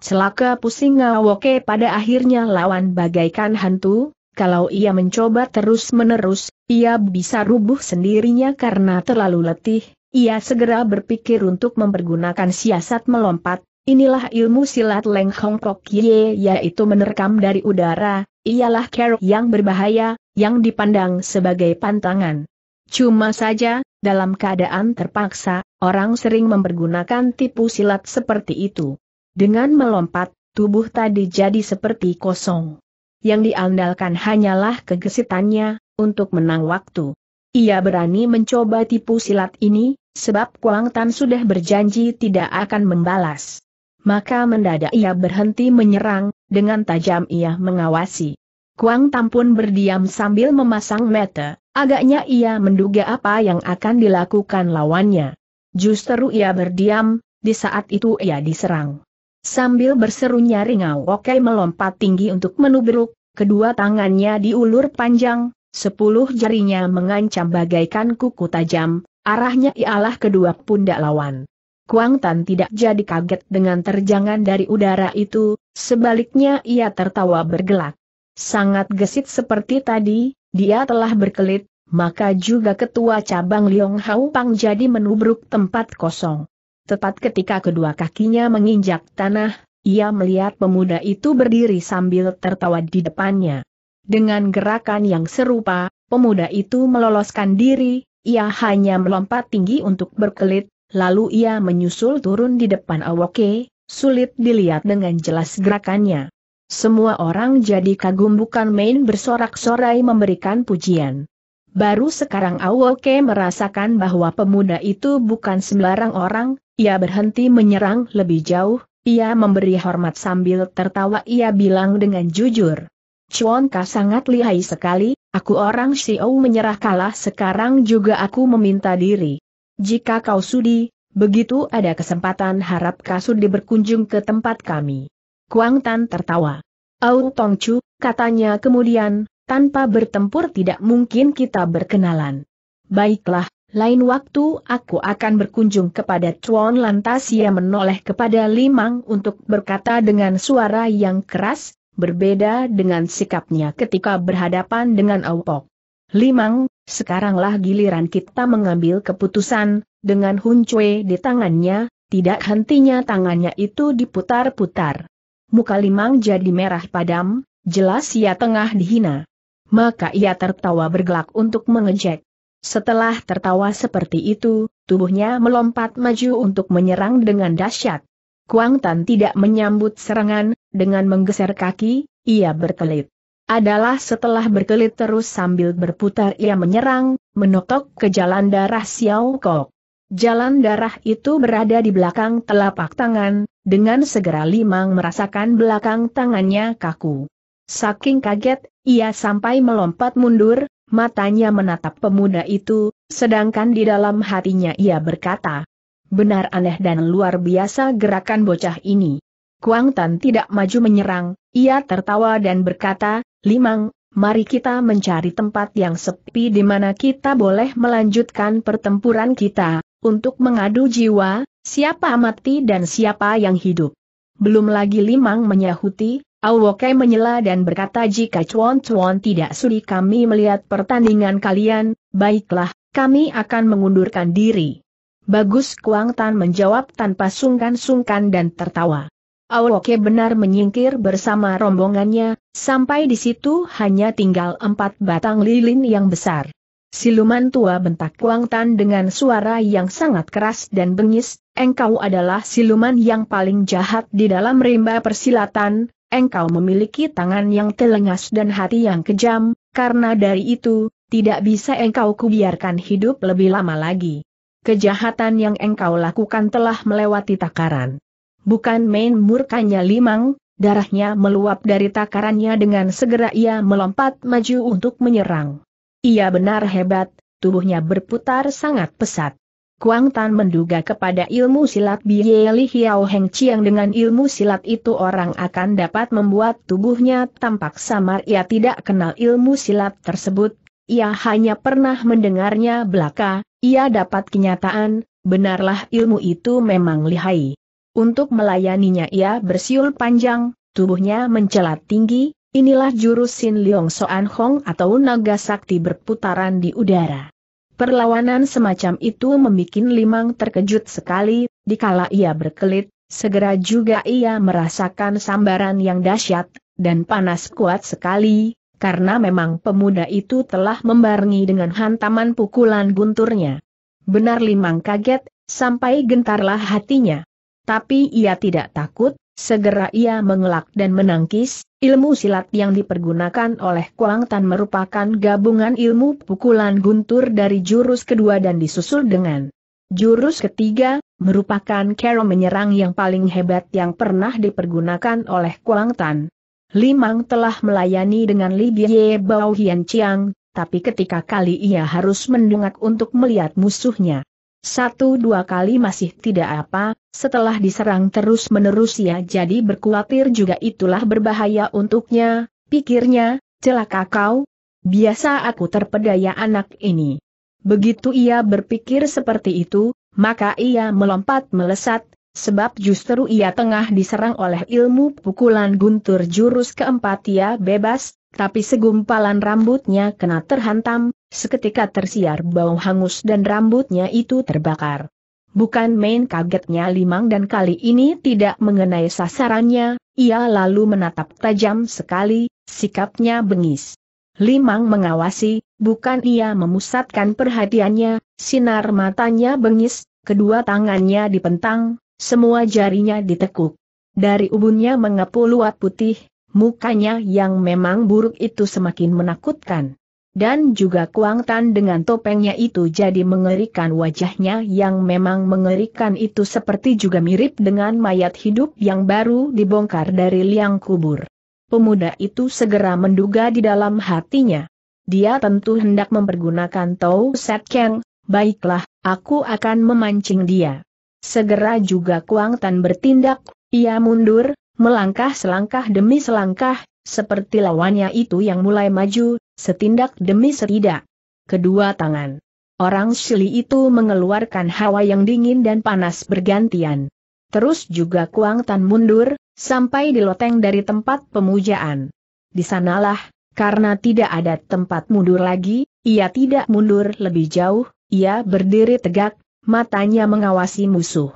S1: Celaka pusing ngawoke pada akhirnya lawan bagaikan hantu, kalau ia mencoba terus-menerus, ia bisa rubuh sendirinya karena terlalu letih, ia segera berpikir untuk mempergunakan siasat melompat, Inilah ilmu silat Leng Hong Kok Ye yaitu menerkam dari udara, ialah kerok yang berbahaya, yang dipandang sebagai pantangan. Cuma saja, dalam keadaan terpaksa, orang sering mempergunakan tipu silat seperti itu. Dengan melompat, tubuh tadi jadi seperti kosong. Yang diandalkan hanyalah kegesitannya, untuk menang waktu. Ia berani mencoba tipu silat ini, sebab Kuang Tan sudah berjanji tidak akan membalas. Maka mendadak ia berhenti menyerang, dengan tajam ia mengawasi. Kuang Tam pun berdiam sambil memasang mata, agaknya ia menduga apa yang akan dilakukan lawannya. Justru ia berdiam, di saat itu ia diserang. Sambil berseru nyaring Oke melompat tinggi untuk menubruk, kedua tangannya diulur panjang, sepuluh jarinya mengancam bagaikan kuku tajam, arahnya ialah kedua pundak lawan. Kuang Tan tidak jadi kaget dengan terjangan dari udara itu, sebaliknya ia tertawa bergelak. Sangat gesit seperti tadi, dia telah berkelit, maka juga ketua cabang Liong Hau Pang jadi menubruk tempat kosong. Tepat ketika kedua kakinya menginjak tanah, ia melihat pemuda itu berdiri sambil tertawa di depannya. Dengan gerakan yang serupa, pemuda itu meloloskan diri, ia hanya melompat tinggi untuk berkelit, lalu ia menyusul turun di depan Awoke, sulit dilihat dengan jelas gerakannya. Semua orang jadi kagum bukan main bersorak-sorai memberikan pujian. Baru sekarang Awoke merasakan bahwa pemuda itu bukan sembarang orang, ia berhenti menyerang lebih jauh, ia memberi hormat sambil tertawa ia bilang dengan jujur. Chuan Ka sangat lihai sekali, aku orang Xiao menyerah kalah sekarang juga aku meminta diri. Jika kau sudi, begitu ada kesempatan harap kau sudi berkunjung ke tempat kami. Kuang Tan tertawa. Au Tong Chu, katanya kemudian, tanpa bertempur tidak mungkin kita berkenalan. Baiklah, lain waktu aku akan berkunjung kepada Chuan lantas ia menoleh kepada Limang untuk berkata dengan suara yang keras, berbeda dengan sikapnya ketika berhadapan dengan Pok. Limang, Sekaranglah giliran kita mengambil keputusan, dengan Cui di tangannya, tidak hentinya tangannya itu diputar-putar. Muka Limang jadi merah padam, jelas ia tengah dihina. Maka ia tertawa bergelak untuk mengejek. Setelah tertawa seperti itu, tubuhnya melompat maju untuk menyerang dengan dahsyat. Kuang Tan tidak menyambut serangan, dengan menggeser kaki, ia berkelit adalah setelah berkelit terus sambil berputar ia menyerang, menotok ke jalan darah Xiao Kok. Jalan darah itu berada di belakang telapak tangan, dengan segera Limang merasakan belakang tangannya kaku. Saking kaget, ia sampai melompat mundur, matanya menatap pemuda itu, sedangkan di dalam hatinya ia berkata, Benar aneh dan luar biasa gerakan bocah ini. Kuang Tan tidak maju menyerang, ia tertawa dan berkata, Limang, mari kita mencari tempat yang sepi di mana kita boleh melanjutkan pertempuran kita, untuk mengadu jiwa, siapa mati dan siapa yang hidup. Belum lagi Limang menyahuti, Awokai menyela dan berkata jika Chuan Chuan tidak sudi kami melihat pertandingan kalian, baiklah, kami akan mengundurkan diri. Bagus Kuang Tan menjawab tanpa sungkan-sungkan dan tertawa. Awoke benar menyingkir bersama rombongannya, Sampai di situ hanya tinggal empat batang lilin yang besar. Siluman tua bentak Kuang Tan dengan suara yang sangat keras dan bengis, engkau adalah siluman yang paling jahat di dalam rimba persilatan, engkau memiliki tangan yang telengas dan hati yang kejam, karena dari itu, tidak bisa engkau kubiarkan hidup lebih lama lagi. Kejahatan yang engkau lakukan telah melewati takaran. Bukan main murkanya Limang, darahnya meluap dari takarannya dengan segera ia melompat maju untuk menyerang. Ia benar hebat, tubuhnya berputar sangat pesat. Kuang Tan menduga kepada ilmu silat Biye Li Hiao Heng Chiang dengan ilmu silat itu orang akan dapat membuat tubuhnya tampak samar ia tidak kenal ilmu silat tersebut, ia hanya pernah mendengarnya belaka, ia dapat kenyataan, benarlah ilmu itu memang lihai. Untuk melayaninya ia bersiul panjang, tubuhnya mencelat tinggi, inilah jurus Sin Leong Soan Hong atau naga sakti berputaran di udara. Perlawanan semacam itu membuat Limang terkejut sekali, dikala ia berkelit, segera juga ia merasakan sambaran yang dahsyat, dan panas kuat sekali, karena memang pemuda itu telah membarengi dengan hantaman pukulan gunturnya. Benar Limang kaget, sampai gentarlah hatinya tapi ia tidak takut, segera ia mengelak dan menangkis, ilmu silat yang dipergunakan oleh Kuang Tan merupakan gabungan ilmu pukulan guntur dari jurus kedua dan disusul dengan jurus ketiga, merupakan kero menyerang yang paling hebat yang pernah dipergunakan oleh Kuang Tan. Limang telah melayani dengan Li Bie Bao Hian Chiang, tapi ketika kali ia harus mendungak untuk melihat musuhnya. Satu dua kali masih tidak apa, setelah diserang terus-menerus ya, jadi berkuatir juga itulah berbahaya untuknya, pikirnya, celaka kau. Biasa aku terpedaya anak ini. Begitu ia berpikir seperti itu, maka ia melompat melesat, sebab justru ia tengah diserang oleh ilmu pukulan guntur jurus keempat ia bebas, tapi segumpalan rambutnya kena terhantam, seketika tersiar bau hangus dan rambutnya itu terbakar. Bukan main kagetnya Limang dan kali ini tidak mengenai sasarannya, ia lalu menatap tajam sekali, sikapnya bengis. Limang mengawasi, bukan ia memusatkan perhatiannya, sinar matanya bengis, kedua tangannya dipentang, semua jarinya ditekuk. Dari ubunnya mengepul luat putih, mukanya yang memang buruk itu semakin menakutkan. Dan juga Kuang Tan dengan topengnya itu jadi mengerikan wajahnya yang memang mengerikan itu seperti juga mirip dengan mayat hidup yang baru dibongkar dari liang kubur. Pemuda itu segera menduga di dalam hatinya. Dia tentu hendak mempergunakan Tau Set Keng, baiklah, aku akan memancing dia. Segera juga Kuang Tan bertindak, ia mundur, Melangkah selangkah demi selangkah, seperti lawannya itu yang mulai maju, setindak demi setidak. Kedua tangan. Orang Shili itu mengeluarkan hawa yang dingin dan panas bergantian. Terus juga Kuang Tan mundur, sampai di loteng dari tempat pemujaan. Di sanalah, karena tidak ada tempat mundur lagi, ia tidak mundur lebih jauh, ia berdiri tegak, matanya mengawasi musuh.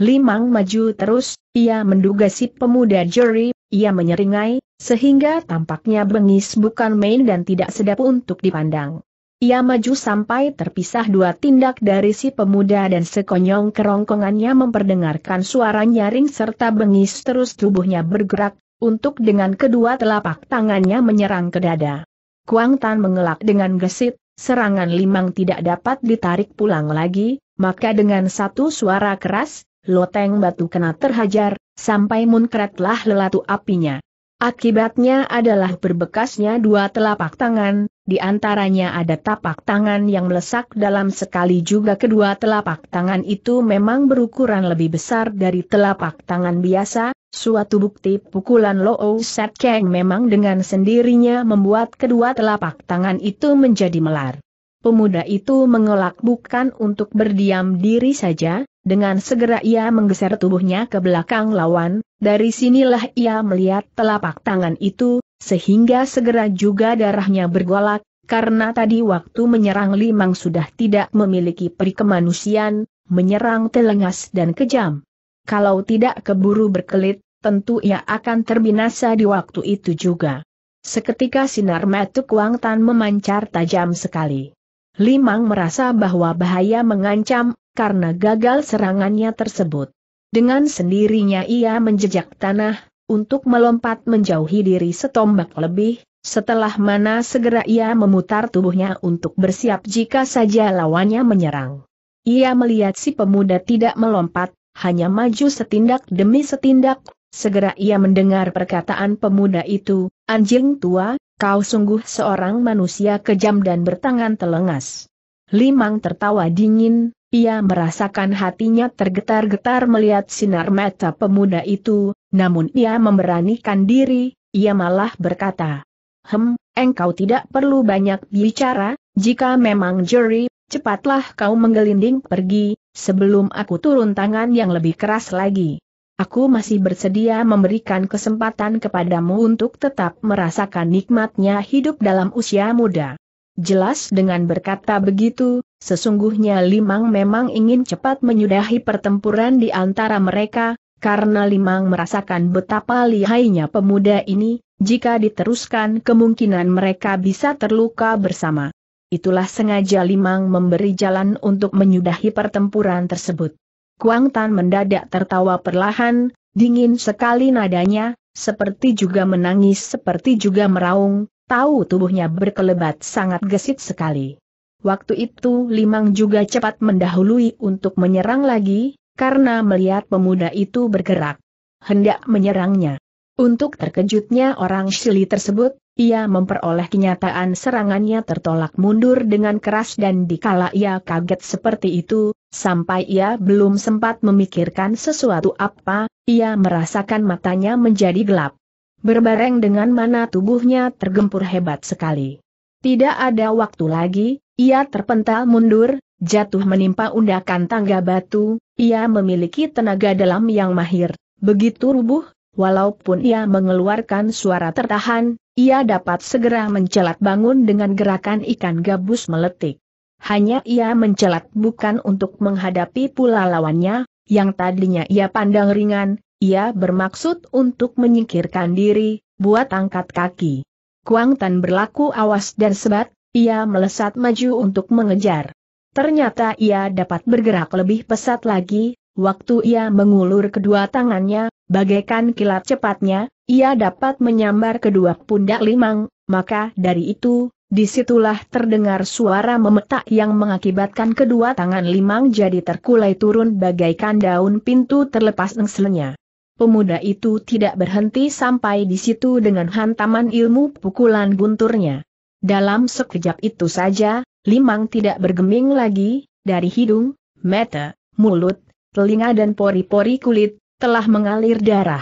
S1: Limang maju terus, ia menduga si pemuda juri, ia menyeringai, sehingga tampaknya bengis bukan main dan tidak sedap untuk dipandang. Ia maju sampai terpisah dua tindak dari si pemuda dan sekonyong kerongkongannya memperdengarkan suara nyaring serta bengis terus tubuhnya bergerak, untuk dengan kedua telapak tangannya menyerang ke dada. Kuang Tan mengelak dengan gesit, serangan limang tidak dapat ditarik pulang lagi, maka dengan satu suara keras, loteng batu kena terhajar, sampai munkretlah lelatu apinya. Akibatnya adalah berbekasnya dua telapak tangan, di antaranya ada tapak tangan yang melesak dalam sekali juga kedua telapak tangan itu memang berukuran lebih besar dari telapak tangan biasa, suatu bukti pukulan Loo Set Keng memang dengan sendirinya membuat kedua telapak tangan itu menjadi melar. Pemuda itu mengelak bukan untuk berdiam diri saja, dengan segera ia menggeser tubuhnya ke belakang lawan, dari sinilah ia melihat telapak tangan itu, sehingga segera juga darahnya bergolak, karena tadi waktu menyerang Limang sudah tidak memiliki perikemanusiaan, menyerang telengas dan kejam. Kalau tidak keburu berkelit, tentu ia akan terbinasa di waktu itu juga. Seketika sinar metuk Wang Tan memancar tajam sekali. Limang merasa bahwa bahaya mengancam, karena gagal serangannya tersebut. Dengan sendirinya ia menjejak tanah, untuk melompat menjauhi diri setombak lebih, setelah mana segera ia memutar tubuhnya untuk bersiap jika saja lawannya menyerang. Ia melihat si pemuda tidak melompat, hanya maju setindak demi setindak, segera ia mendengar perkataan pemuda itu, anjing tua, kau sungguh seorang manusia kejam dan bertangan telengas. Limang tertawa dingin, ia merasakan hatinya tergetar-getar melihat sinar mata pemuda itu, namun ia memberanikan diri, ia malah berkata, Hem, engkau tidak perlu banyak bicara, jika memang juri, cepatlah kau menggelinding pergi, sebelum aku turun tangan yang lebih keras lagi. Aku masih bersedia memberikan kesempatan kepadamu untuk tetap merasakan nikmatnya hidup dalam usia muda. Jelas dengan berkata begitu, Sesungguhnya Limang memang ingin cepat menyudahi pertempuran di antara mereka, karena Limang merasakan betapa lihainya pemuda ini, jika diteruskan kemungkinan mereka bisa terluka bersama. Itulah sengaja Limang memberi jalan untuk menyudahi pertempuran tersebut. Kuang Tan mendadak tertawa perlahan, dingin sekali nadanya, seperti juga menangis seperti juga meraung, tahu tubuhnya berkelebat sangat gesit sekali. Waktu itu Limang juga cepat mendahului untuk menyerang lagi, karena melihat pemuda itu bergerak. Hendak menyerangnya. Untuk terkejutnya orang Shili tersebut, ia memperoleh kenyataan serangannya tertolak mundur dengan keras dan dikala ia kaget seperti itu, sampai ia belum sempat memikirkan sesuatu apa, ia merasakan matanya menjadi gelap. Berbareng dengan mana tubuhnya tergempur hebat sekali. Tidak ada waktu lagi, ia terpental mundur, jatuh menimpa undakan tangga batu, ia memiliki tenaga dalam yang mahir. Begitu rubuh, walaupun ia mengeluarkan suara tertahan, ia dapat segera mencelat bangun dengan gerakan ikan gabus meletik. Hanya ia mencelat bukan untuk menghadapi pula lawannya, yang tadinya ia pandang ringan, ia bermaksud untuk menyingkirkan diri, buat angkat kaki. Kuang Tan berlaku awas dan sebat, ia melesat maju untuk mengejar. Ternyata ia dapat bergerak lebih pesat lagi, waktu ia mengulur kedua tangannya, bagaikan kilat cepatnya, ia dapat menyambar kedua pundak limang, maka dari itu, disitulah terdengar suara memetak yang mengakibatkan kedua tangan limang jadi terkulai turun bagaikan daun pintu terlepas engselnya. Pemuda itu tidak berhenti sampai di situ dengan hantaman ilmu pukulan gunturnya. Dalam sekejap itu saja, Limang tidak bergeming lagi, dari hidung, mata, mulut, telinga dan pori-pori kulit, telah mengalir darah.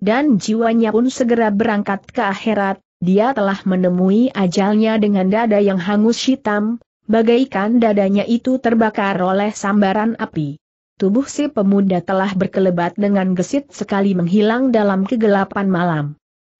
S1: Dan jiwanya pun segera berangkat ke akhirat, dia telah menemui ajalnya dengan dada yang hangus hitam, bagaikan dadanya itu terbakar oleh sambaran api. Tubuh si pemuda telah berkelebat dengan gesit sekali menghilang dalam kegelapan malam.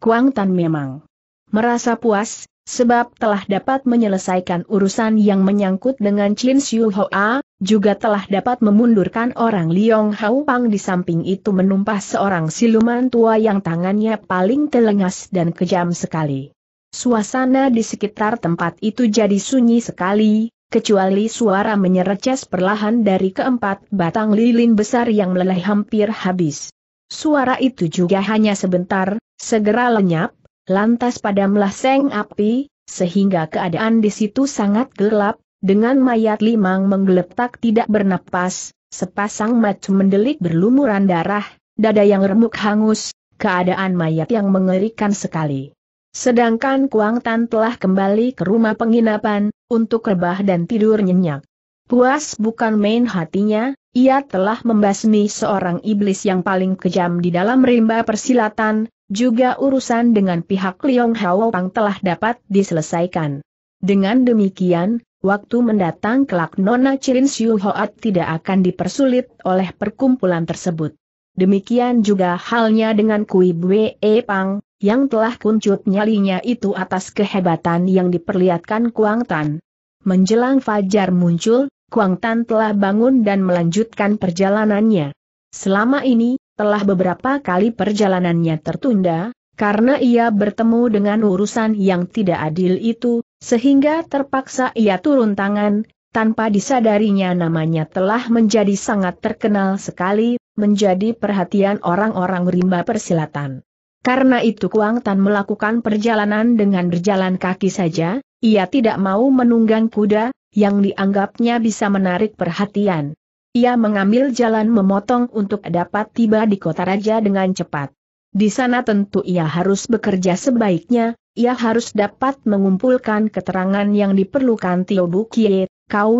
S1: Kuang Tan memang merasa puas, sebab telah dapat menyelesaikan urusan yang menyangkut dengan Chin Xiu Hoa, juga telah dapat memundurkan orang Liong Hao Pang di samping itu menumpah seorang siluman tua yang tangannya paling telengas dan kejam sekali. Suasana di sekitar tempat itu jadi sunyi sekali, kecuali suara menyereces perlahan dari keempat batang lilin besar yang meleleh hampir habis. Suara itu juga hanya sebentar, segera lenyap, Lantas padamlah seng api, sehingga keadaan di situ sangat gelap, dengan mayat limang menggeletak tidak bernapas, sepasang mata mendelik berlumuran darah, dada yang remuk hangus, keadaan mayat yang mengerikan sekali. Sedangkan Kuang Tan telah kembali ke rumah penginapan, untuk rebah dan tidur nyenyak. Puas bukan main hatinya, ia telah membasmi seorang iblis yang paling kejam di dalam rimba persilatan, juga urusan dengan pihak Liong Hao Pang telah dapat diselesaikan. Dengan demikian, waktu mendatang kelak Nona Chirin Siu Hoat tidak akan dipersulit oleh perkumpulan tersebut. Demikian juga halnya dengan Kui Bwe e Pang, yang telah kuncut nyalinya itu atas kehebatan yang diperlihatkan Kuang Tan. Menjelang Fajar muncul, Kuang Tan telah bangun dan melanjutkan perjalanannya. Selama ini, telah beberapa kali perjalanannya tertunda, karena ia bertemu dengan urusan yang tidak adil itu, sehingga terpaksa ia turun tangan, tanpa disadarinya namanya telah menjadi sangat terkenal sekali, menjadi perhatian orang-orang rimba persilatan. Karena itu Kuang Tan melakukan perjalanan dengan berjalan kaki saja, ia tidak mau menunggang kuda, yang dianggapnya bisa menarik perhatian. Ia mengambil jalan memotong untuk dapat tiba di kota raja dengan cepat. Di sana tentu ia harus bekerja sebaiknya, ia harus dapat mengumpulkan keterangan yang diperlukan Tio Bukie,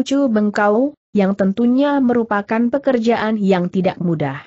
S1: Chu Bengkau, yang tentunya merupakan pekerjaan yang tidak mudah.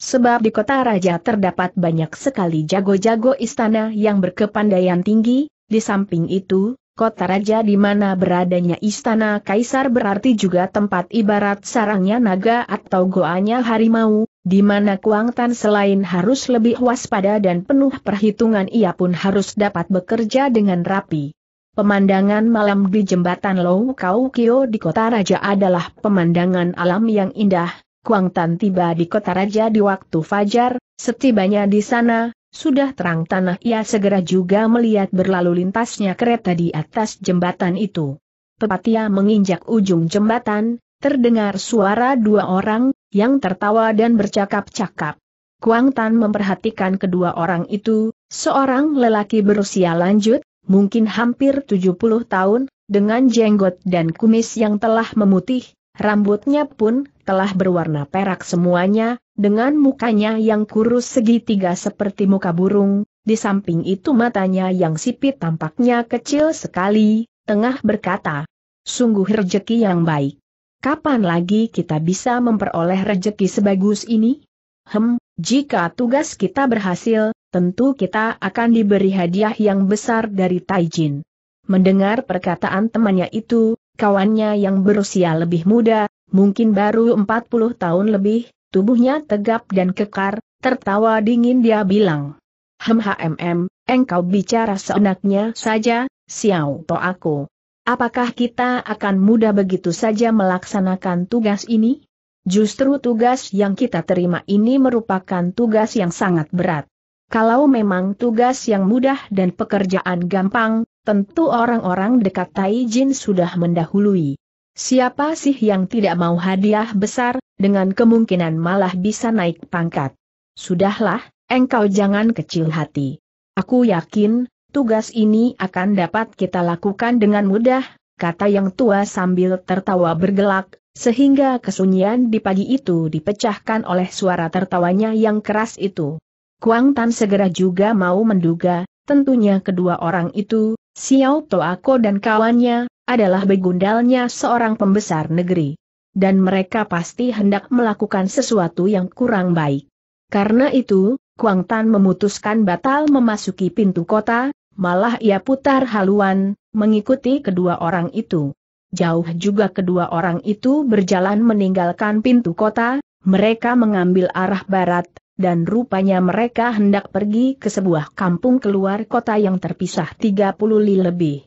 S1: Sebab di kota raja terdapat banyak sekali jago-jago istana yang berkepandaian tinggi, di samping itu, kota raja di mana beradanya istana kaisar berarti juga tempat ibarat sarangnya naga atau goanya harimau, di mana Kuangtan selain harus lebih waspada dan penuh perhitungan ia pun harus dapat bekerja dengan rapi. Pemandangan malam di jembatan Lou Kau Kio di kota raja adalah pemandangan alam yang indah. Kuangtan tiba di kota raja di waktu fajar, setibanya di sana, sudah terang tanah ia segera juga melihat berlalu lintasnya kereta di atas jembatan itu. Pepatia menginjak ujung jembatan, terdengar suara dua orang, yang tertawa dan bercakap-cakap. Kuang Tan memperhatikan kedua orang itu, seorang lelaki berusia lanjut, mungkin hampir 70 tahun, dengan jenggot dan kumis yang telah memutih, rambutnya pun telah berwarna perak semuanya, dengan mukanya yang kurus segitiga seperti muka burung, di samping itu matanya yang sipit tampaknya kecil sekali, tengah berkata, sungguh rejeki yang baik. Kapan lagi kita bisa memperoleh rejeki sebagus ini? Hem, jika tugas kita berhasil, tentu kita akan diberi hadiah yang besar dari Taijin. Mendengar perkataan temannya itu, kawannya yang berusia lebih muda, mungkin baru 40 tahun lebih, Tubuhnya tegap dan kekar, tertawa dingin dia bilang. HMM, engkau bicara seenaknya saja, siau to aku. Apakah kita akan mudah begitu saja melaksanakan tugas ini? Justru tugas yang kita terima ini merupakan tugas yang sangat berat. Kalau memang tugas yang mudah dan pekerjaan gampang, tentu orang-orang dekat Taijin sudah mendahului. Siapa sih yang tidak mau hadiah besar, dengan kemungkinan malah bisa naik pangkat? Sudahlah, engkau jangan kecil hati. Aku yakin, tugas ini akan dapat kita lakukan dengan mudah, kata yang tua sambil tertawa bergelak, sehingga kesunyian di pagi itu dipecahkan oleh suara tertawanya yang keras itu. Kuang Tan segera juga mau menduga, tentunya kedua orang itu, Xiao Toako dan kawannya, adalah begundalnya seorang pembesar negeri. Dan mereka pasti hendak melakukan sesuatu yang kurang baik. Karena itu, Kuang Tan memutuskan batal memasuki pintu kota, malah ia putar haluan, mengikuti kedua orang itu. Jauh juga kedua orang itu berjalan meninggalkan pintu kota, mereka mengambil arah barat, dan rupanya mereka hendak pergi ke sebuah kampung keluar kota yang terpisah 30 li lebih.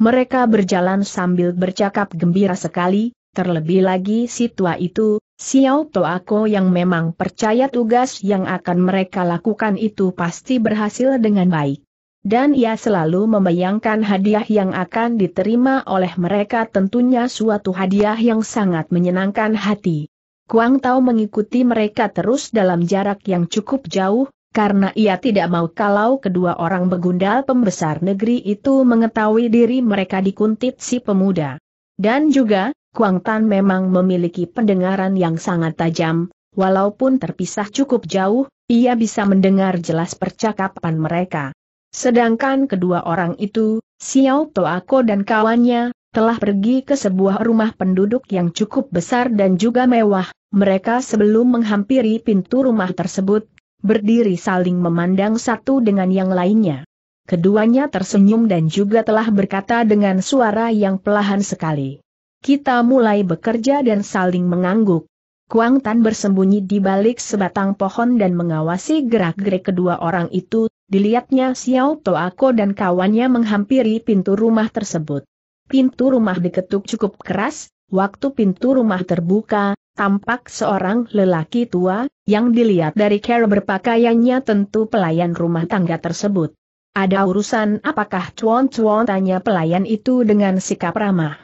S1: Mereka berjalan sambil bercakap gembira sekali, terlebih lagi si tua itu, Xiao Toako yang memang percaya tugas yang akan mereka lakukan itu pasti berhasil dengan baik. Dan ia selalu membayangkan hadiah yang akan diterima oleh mereka tentunya suatu hadiah yang sangat menyenangkan hati. Kuang Tao mengikuti mereka terus dalam jarak yang cukup jauh, karena ia tidak mau kalau kedua orang begundal pembesar negeri itu mengetahui diri mereka dikuntit si pemuda. Dan juga, Kuang Tan memang memiliki pendengaran yang sangat tajam, walaupun terpisah cukup jauh, ia bisa mendengar jelas percakapan mereka. Sedangkan kedua orang itu, Xiao Toako dan kawannya, telah pergi ke sebuah rumah penduduk yang cukup besar dan juga mewah, mereka sebelum menghampiri pintu rumah tersebut, berdiri saling memandang satu dengan yang lainnya. Keduanya tersenyum dan juga telah berkata dengan suara yang pelahan sekali. Kita mulai bekerja dan saling mengangguk. Kuang Tan bersembunyi di balik sebatang pohon dan mengawasi gerak-gerik kedua orang itu, dilihatnya Xiao Toako dan kawannya menghampiri pintu rumah tersebut. Pintu rumah diketuk cukup keras, waktu pintu rumah terbuka, tampak seorang lelaki tua, yang dilihat dari cara berpakaiannya tentu pelayan rumah tangga tersebut. Ada urusan apakah cuan-cuan tanya pelayan itu dengan sikap ramah.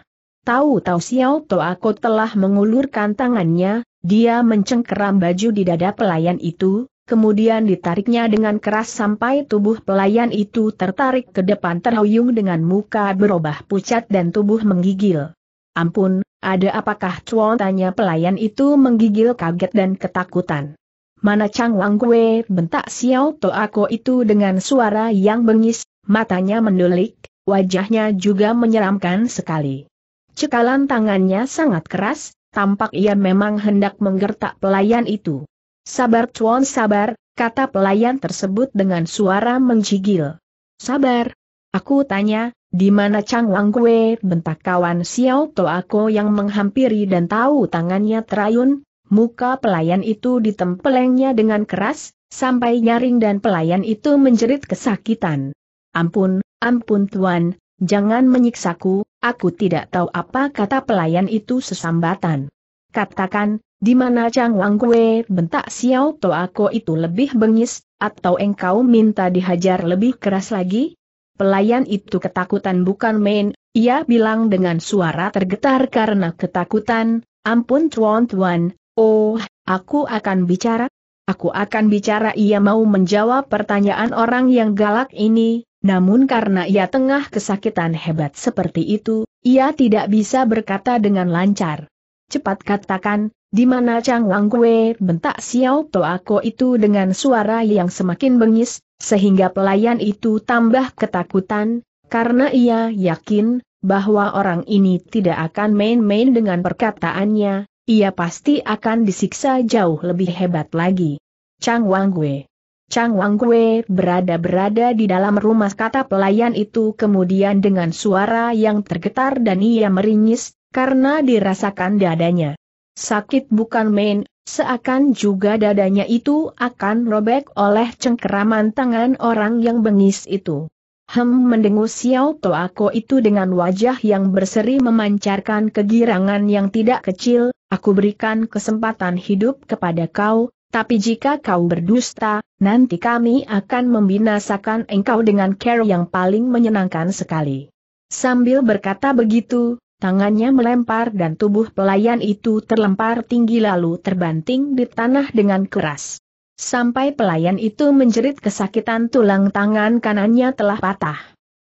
S1: Tahu-tahu Xiao aku telah mengulurkan tangannya, dia mencengkeram baju di dada pelayan itu, kemudian ditariknya dengan keras sampai tubuh pelayan itu tertarik ke depan terhuyung dengan muka berubah pucat dan tubuh menggigil. Ampun, ada apakah Cuan Tanya pelayan itu menggigil kaget dan ketakutan. Mana Chang Wang Gue bentak Xiao Toako itu dengan suara yang bengis, matanya mendulik, wajahnya juga menyeramkan sekali. Cekalan tangannya sangat keras, tampak ia memang hendak menggertak pelayan itu. Sabar Cuan sabar, kata pelayan tersebut dengan suara menggigil. Sabar. Aku tanya, di mana Chang Wang Kue bentak kawan Xiao To Ako yang menghampiri dan tahu tangannya terayun, muka pelayan itu ditempelengnya dengan keras, sampai nyaring dan pelayan itu menjerit kesakitan. Ampun, ampun tuan, jangan menyiksaku, aku tidak tahu apa kata pelayan itu sesambatan. Katakan, di mana Chang Wang Kue bentak Xiao To Ako itu lebih bengis, atau engkau minta dihajar lebih keras lagi? Pelayan itu ketakutan bukan main, ia bilang dengan suara tergetar karena ketakutan, ampun tuan tuan, oh, aku akan bicara. Aku akan bicara ia mau menjawab pertanyaan orang yang galak ini, namun karena ia tengah kesakitan hebat seperti itu, ia tidak bisa berkata dengan lancar. Cepat katakan, di mana Chang Wang Kue bentak Xiao Toako itu dengan suara yang semakin bengis, sehingga pelayan itu tambah ketakutan, karena ia yakin bahwa orang ini tidak akan main-main dengan perkataannya, ia pasti akan disiksa jauh lebih hebat lagi. Chang Wang Gue Chang Wang Gue berada-berada di dalam rumah kata pelayan itu kemudian dengan suara yang tergetar dan ia meringis, karena dirasakan dadanya. Sakit bukan main, seakan juga dadanya itu akan robek oleh cengkeraman tangan orang yang bengis itu. Hem mendengus Xiao Toako itu dengan wajah yang berseri memancarkan kegirangan yang tidak kecil, aku berikan kesempatan hidup kepada kau, tapi jika kau berdusta, nanti kami akan membinasakan engkau dengan care yang paling menyenangkan sekali. Sambil berkata begitu, Tangannya melempar dan tubuh pelayan itu terlempar tinggi lalu terbanting di tanah dengan keras. Sampai pelayan itu menjerit kesakitan tulang tangan kanannya telah patah.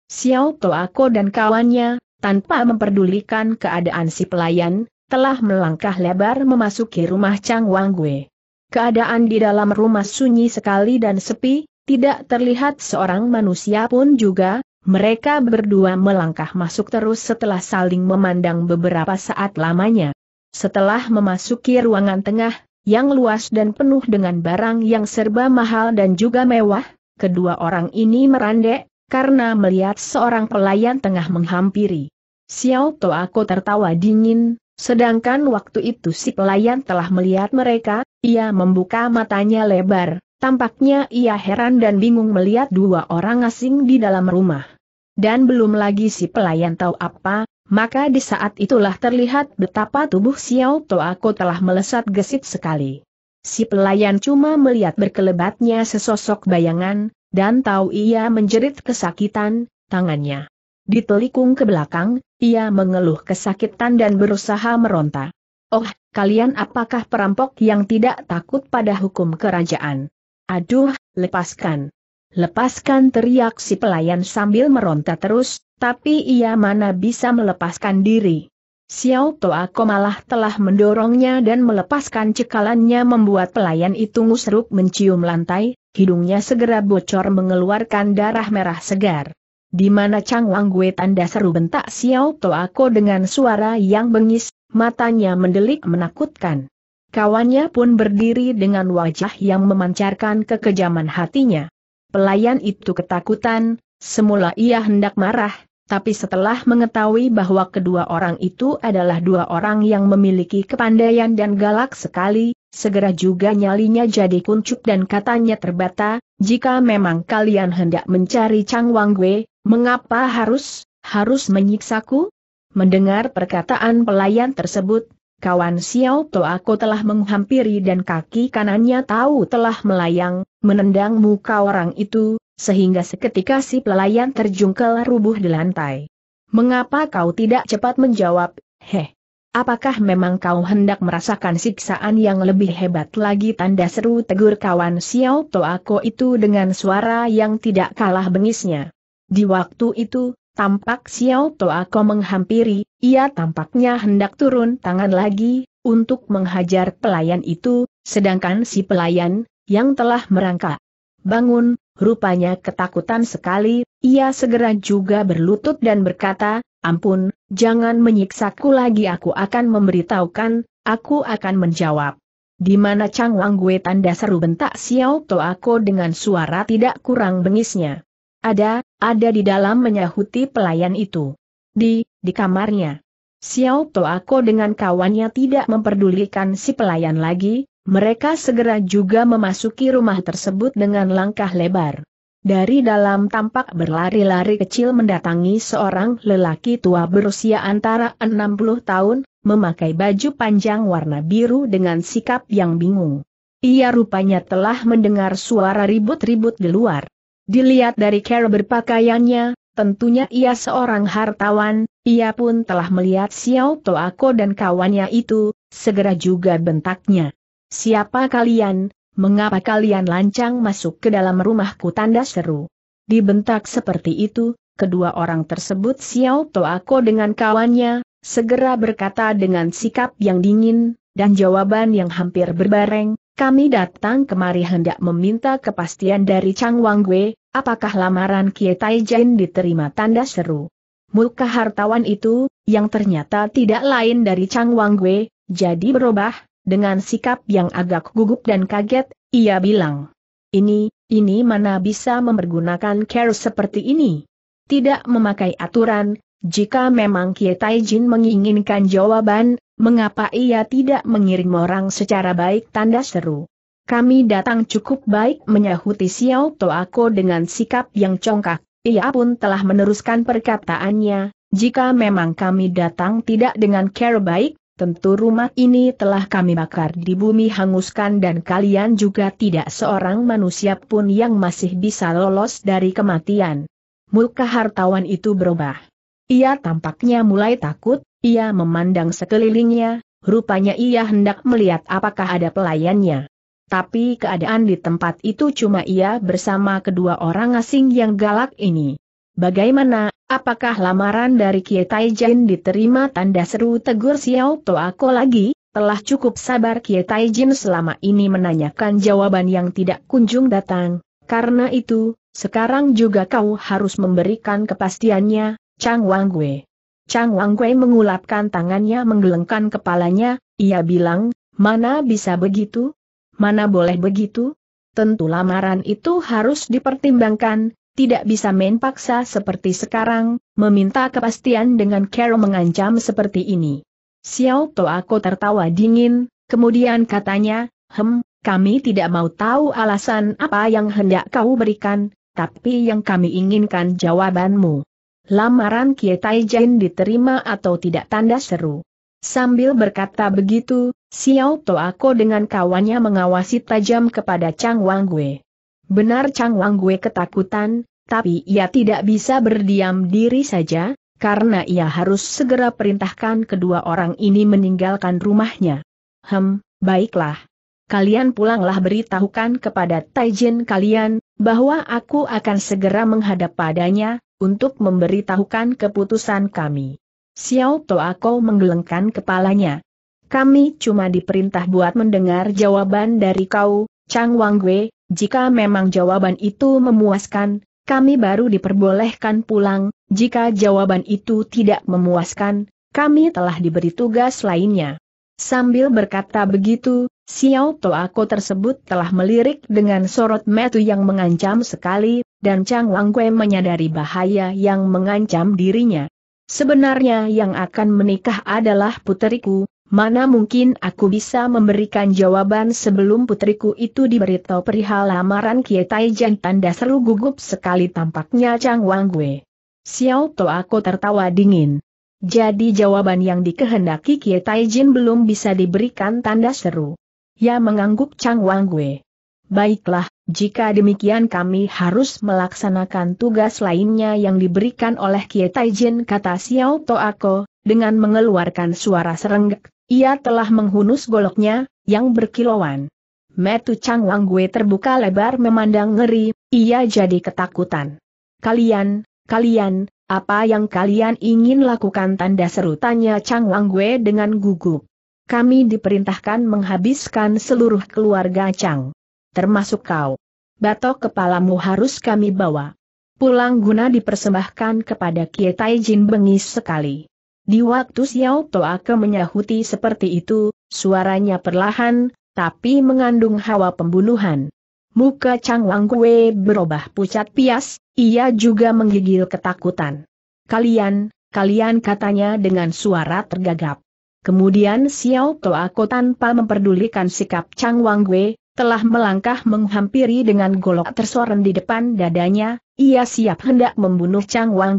S1: Xiao Toako dan kawannya, tanpa memperdulikan keadaan si pelayan, telah melangkah lebar memasuki rumah Chang Wang Keadaan di dalam rumah sunyi sekali dan sepi, tidak terlihat seorang manusia pun juga, mereka berdua melangkah masuk terus setelah saling memandang beberapa saat lamanya. Setelah memasuki ruangan tengah, yang luas dan penuh dengan barang yang serba mahal dan juga mewah, kedua orang ini merandek, karena melihat seorang pelayan tengah menghampiri. Xiao Toako tertawa dingin, sedangkan waktu itu si pelayan telah melihat mereka, ia membuka matanya lebar, Tampaknya ia heran dan bingung melihat dua orang asing di dalam rumah. Dan belum lagi si pelayan tahu apa, maka di saat itulah terlihat betapa tubuh Xiao Toako telah melesat gesit sekali. Si pelayan cuma melihat berkelebatnya sesosok bayangan, dan tahu ia menjerit kesakitan, tangannya. Ditelikung ke belakang, ia mengeluh kesakitan dan berusaha meronta. Oh, kalian apakah perampok yang tidak takut pada hukum kerajaan? Aduh, lepaskan. Lepaskan teriak si pelayan sambil meronta terus, tapi ia mana bisa melepaskan diri. Xiao Toako malah telah mendorongnya dan melepaskan cekalannya membuat pelayan itu ngusruk mencium lantai, hidungnya segera bocor mengeluarkan darah merah segar. Di mana Chang Wang Gue tanda seru bentak Xiao Toako dengan suara yang bengis, matanya mendelik menakutkan. Kawannya pun berdiri dengan wajah yang memancarkan kekejaman hatinya. Pelayan itu ketakutan, semula ia hendak marah, tapi setelah mengetahui bahwa kedua orang itu adalah dua orang yang memiliki kepandaian dan galak sekali, segera juga nyalinya jadi kuncup dan katanya terbata, jika memang kalian hendak mencari Chang Wang Wei, mengapa harus, harus menyiksaku? Mendengar perkataan pelayan tersebut, kawan Xiao To aku telah menghampiri dan kaki kanannya tahu telah melayang, menendang muka orang itu, sehingga seketika si pelayan terjungkel rubuh di lantai. Mengapa kau tidak cepat menjawab, heh? Apakah memang kau hendak merasakan siksaan yang lebih hebat lagi tanda seru tegur kawan Xiao To aku itu dengan suara yang tidak kalah bengisnya. Di waktu itu, Tampak Xiao Toako menghampiri, ia tampaknya hendak turun tangan lagi, untuk menghajar pelayan itu, sedangkan si pelayan, yang telah merangkak bangun, rupanya ketakutan sekali, ia segera juga berlutut dan berkata, ampun, jangan menyiksaku lagi aku akan memberitahukan, aku akan menjawab. Di mana Chang Wang Gue tanda seru bentak Xiao Toako dengan suara tidak kurang bengisnya. Ada, ada di dalam menyahuti pelayan itu. Di, di kamarnya. Xiao Toako dengan kawannya tidak memperdulikan si pelayan lagi, mereka segera juga memasuki rumah tersebut dengan langkah lebar. Dari dalam tampak berlari-lari kecil mendatangi seorang lelaki tua berusia antara 60 tahun, memakai baju panjang warna biru dengan sikap yang bingung. Ia rupanya telah mendengar suara ribut-ribut di luar. Dilihat dari cara berpakaiannya, tentunya ia seorang hartawan, ia pun telah melihat Xiao Ako dan kawannya itu, segera juga bentaknya. Siapa kalian, mengapa kalian lancang masuk ke dalam rumahku tanda seru. Dibentak seperti itu, kedua orang tersebut Xiao Ako dengan kawannya, segera berkata dengan sikap yang dingin, dan jawaban yang hampir berbareng, kami datang kemari hendak meminta kepastian dari Chang Wang Wei, Apakah lamaran Kietai Taijin diterima tanda seru? Muka hartawan itu, yang ternyata tidak lain dari Chang Wang Wei, jadi berubah, dengan sikap yang agak gugup dan kaget, ia bilang. Ini, ini mana bisa mempergunakan care seperti ini? Tidak memakai aturan, jika memang Kietai Jin menginginkan jawaban, mengapa ia tidak mengirim orang secara baik tanda seru? Kami datang cukup baik menyahuti Xiao Toako dengan sikap yang congkak. Ia pun telah meneruskan perkataannya, jika memang kami datang tidak dengan care baik, tentu rumah ini telah kami bakar di bumi hanguskan dan kalian juga tidak seorang manusia pun yang masih bisa lolos dari kematian. Muka hartawan itu berubah. Ia tampaknya mulai takut, ia memandang sekelilingnya, rupanya ia hendak melihat apakah ada pelayannya tapi keadaan di tempat itu cuma ia bersama kedua orang asing yang galak ini. Bagaimana, apakah lamaran dari Kie Taijin diterima tanda seru tegur Xiao aku lagi? Telah cukup sabar Kie Taijin selama ini menanyakan jawaban yang tidak kunjung datang. Karena itu, sekarang juga kau harus memberikan kepastiannya, Chang Wang Gui. Chang Wang Gui mengulapkan tangannya menggelengkan kepalanya, ia bilang, mana bisa begitu, Mana boleh begitu? Tentu lamaran itu harus dipertimbangkan, tidak bisa main paksa seperti sekarang, meminta kepastian dengan Carol mengancam seperti ini. Xiao aku tertawa dingin, kemudian katanya, Hem, kami tidak mau tahu alasan apa yang hendak kau berikan, tapi yang kami inginkan jawabanmu. Lamaran Kietai Jin diterima atau tidak tanda seru. Sambil berkata begitu, Xiao Toako dengan kawannya mengawasi tajam kepada Chang Wang Gue. Benar Chang Wang Gue ketakutan, tapi ia tidak bisa berdiam diri saja, karena ia harus segera perintahkan kedua orang ini meninggalkan rumahnya. Hem, baiklah. Kalian pulanglah beritahukan kepada Taijin kalian, bahwa aku akan segera menghadap padanya, untuk memberitahukan keputusan kami. Xiao Toako menggelengkan kepalanya. Kami cuma diperintah buat mendengar jawaban dari kau, Chang Wang Wei. jika memang jawaban itu memuaskan, kami baru diperbolehkan pulang, jika jawaban itu tidak memuaskan, kami telah diberi tugas lainnya. Sambil berkata begitu, Xiao Toako tersebut telah melirik dengan sorot metu yang mengancam sekali, dan Chang Wang Wei menyadari bahaya yang mengancam dirinya. Sebenarnya yang akan menikah adalah puteriku, mana mungkin aku bisa memberikan jawaban sebelum puteriku itu diberitahu perihal lamaran Kietai Jantan seru gugup sekali tampaknya Chang Wang Gue. Xiao To aku tertawa dingin. Jadi jawaban yang dikehendaki Kietai Jin belum bisa diberikan tanda seru. Ya mengangguk Chang Wang Gue. Baiklah, jika demikian kami harus melaksanakan tugas lainnya yang diberikan oleh Kie Taijin kata Xiao Toako, dengan mengeluarkan suara serenggak, ia telah menghunus goloknya, yang berkilauan. Metu Chang Wang Gue terbuka lebar memandang ngeri, ia jadi ketakutan. Kalian, kalian, apa yang kalian ingin lakukan tanda seru tanya Chang Wang Gue dengan gugup. Kami diperintahkan menghabiskan seluruh keluarga Chang termasuk kau. Batok kepalamu harus kami bawa. Pulang guna dipersembahkan kepada Kie Taijin bengis sekali. Di waktu Xiao Toa ke menyahuti seperti itu, suaranya perlahan, tapi mengandung hawa pembunuhan. Muka Chang Wang Kue berubah pucat pias, ia juga menggigil ketakutan. Kalian, kalian katanya dengan suara tergagap. Kemudian Xiao Toako tanpa memperdulikan sikap Chang Wang Wei, telah melangkah menghampiri dengan golok tersoren di depan dadanya, ia siap hendak membunuh Chang Wang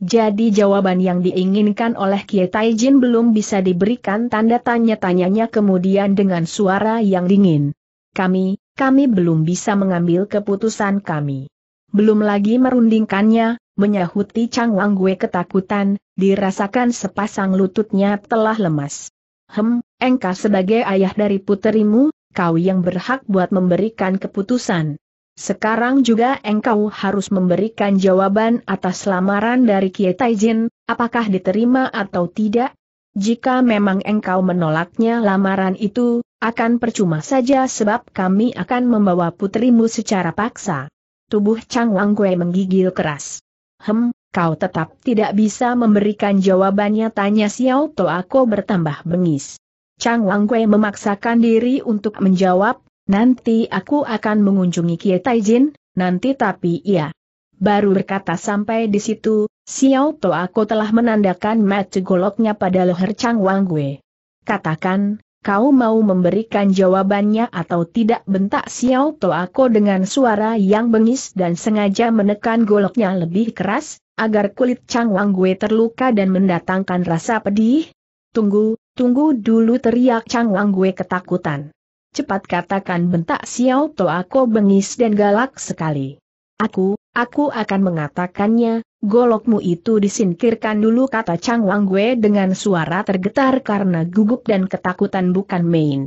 S1: Jadi jawaban yang diinginkan oleh Kie Taijin belum bisa diberikan tanda tanya-tanyanya kemudian dengan suara yang dingin. Kami, kami belum bisa mengambil keputusan kami. Belum lagi merundingkannya, menyahuti Chang Wang ketakutan, dirasakan sepasang lututnya telah lemas. Hem, engkau sebagai ayah dari puterimu, kau yang berhak buat memberikan keputusan. Sekarang juga engkau harus memberikan jawaban atas lamaran dari Kie Taijin, apakah diterima atau tidak? Jika memang engkau menolaknya lamaran itu, akan percuma saja sebab kami akan membawa putrimu secara paksa. Tubuh Chang Wang Kue menggigil keras. Hem, kau tetap tidak bisa memberikan jawabannya tanya Xiao aku bertambah bengis. Chang Wang Wei memaksakan diri untuk menjawab, nanti aku akan mengunjungi Kie Jin, nanti tapi iya. Baru berkata sampai di situ, Xiao To aku telah menandakan mata goloknya pada leher Chang Wang Wei. Katakan, kau mau memberikan jawabannya atau tidak bentak Xiao To aku dengan suara yang bengis dan sengaja menekan goloknya lebih keras, agar kulit Chang Wang Wei terluka dan mendatangkan rasa pedih? Tunggu, Tunggu dulu teriak Chang Wang Gue ketakutan. Cepat katakan bentak Xiao To aku bengis dan galak sekali. Aku, aku akan mengatakannya, golokmu itu disingkirkan dulu kata Chang Wang Gue dengan suara tergetar karena gugup dan ketakutan bukan main.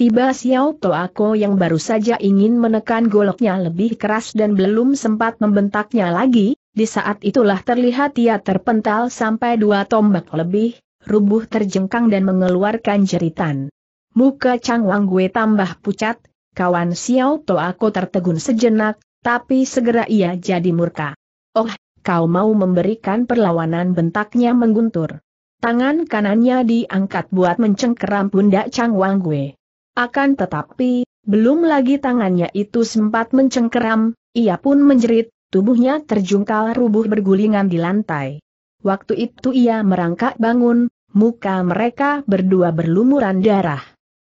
S1: Tiba Xiao To aku yang baru saja ingin menekan goloknya lebih keras dan belum sempat membentaknya lagi, di saat itulah terlihat ia terpental sampai dua tombak lebih, rubuh terjengkang dan mengeluarkan jeritan. Muka Chang Wang Gue tambah pucat, kawan Xiao To aku tertegun sejenak, tapi segera ia jadi murka. Oh, kau mau memberikan perlawanan bentaknya mengguntur. Tangan kanannya diangkat buat mencengkeram pundak Chang Wang Gue. Akan tetapi, belum lagi tangannya itu sempat mencengkeram, ia pun menjerit, tubuhnya terjungkal rubuh bergulingan di lantai. Waktu itu ia merangkak bangun, muka mereka berdua berlumuran darah.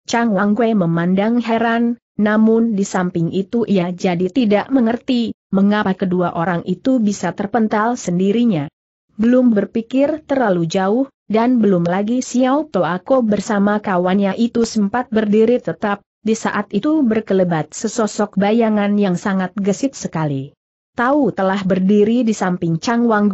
S1: Chang Wang memandang heran, namun di samping itu ia jadi tidak mengerti, mengapa kedua orang itu bisa terpental sendirinya. Belum berpikir terlalu jauh, dan belum lagi Xiao Toako bersama kawannya itu sempat berdiri tetap, di saat itu berkelebat sesosok bayangan yang sangat gesit sekali. Tahu telah berdiri di samping Chang Wang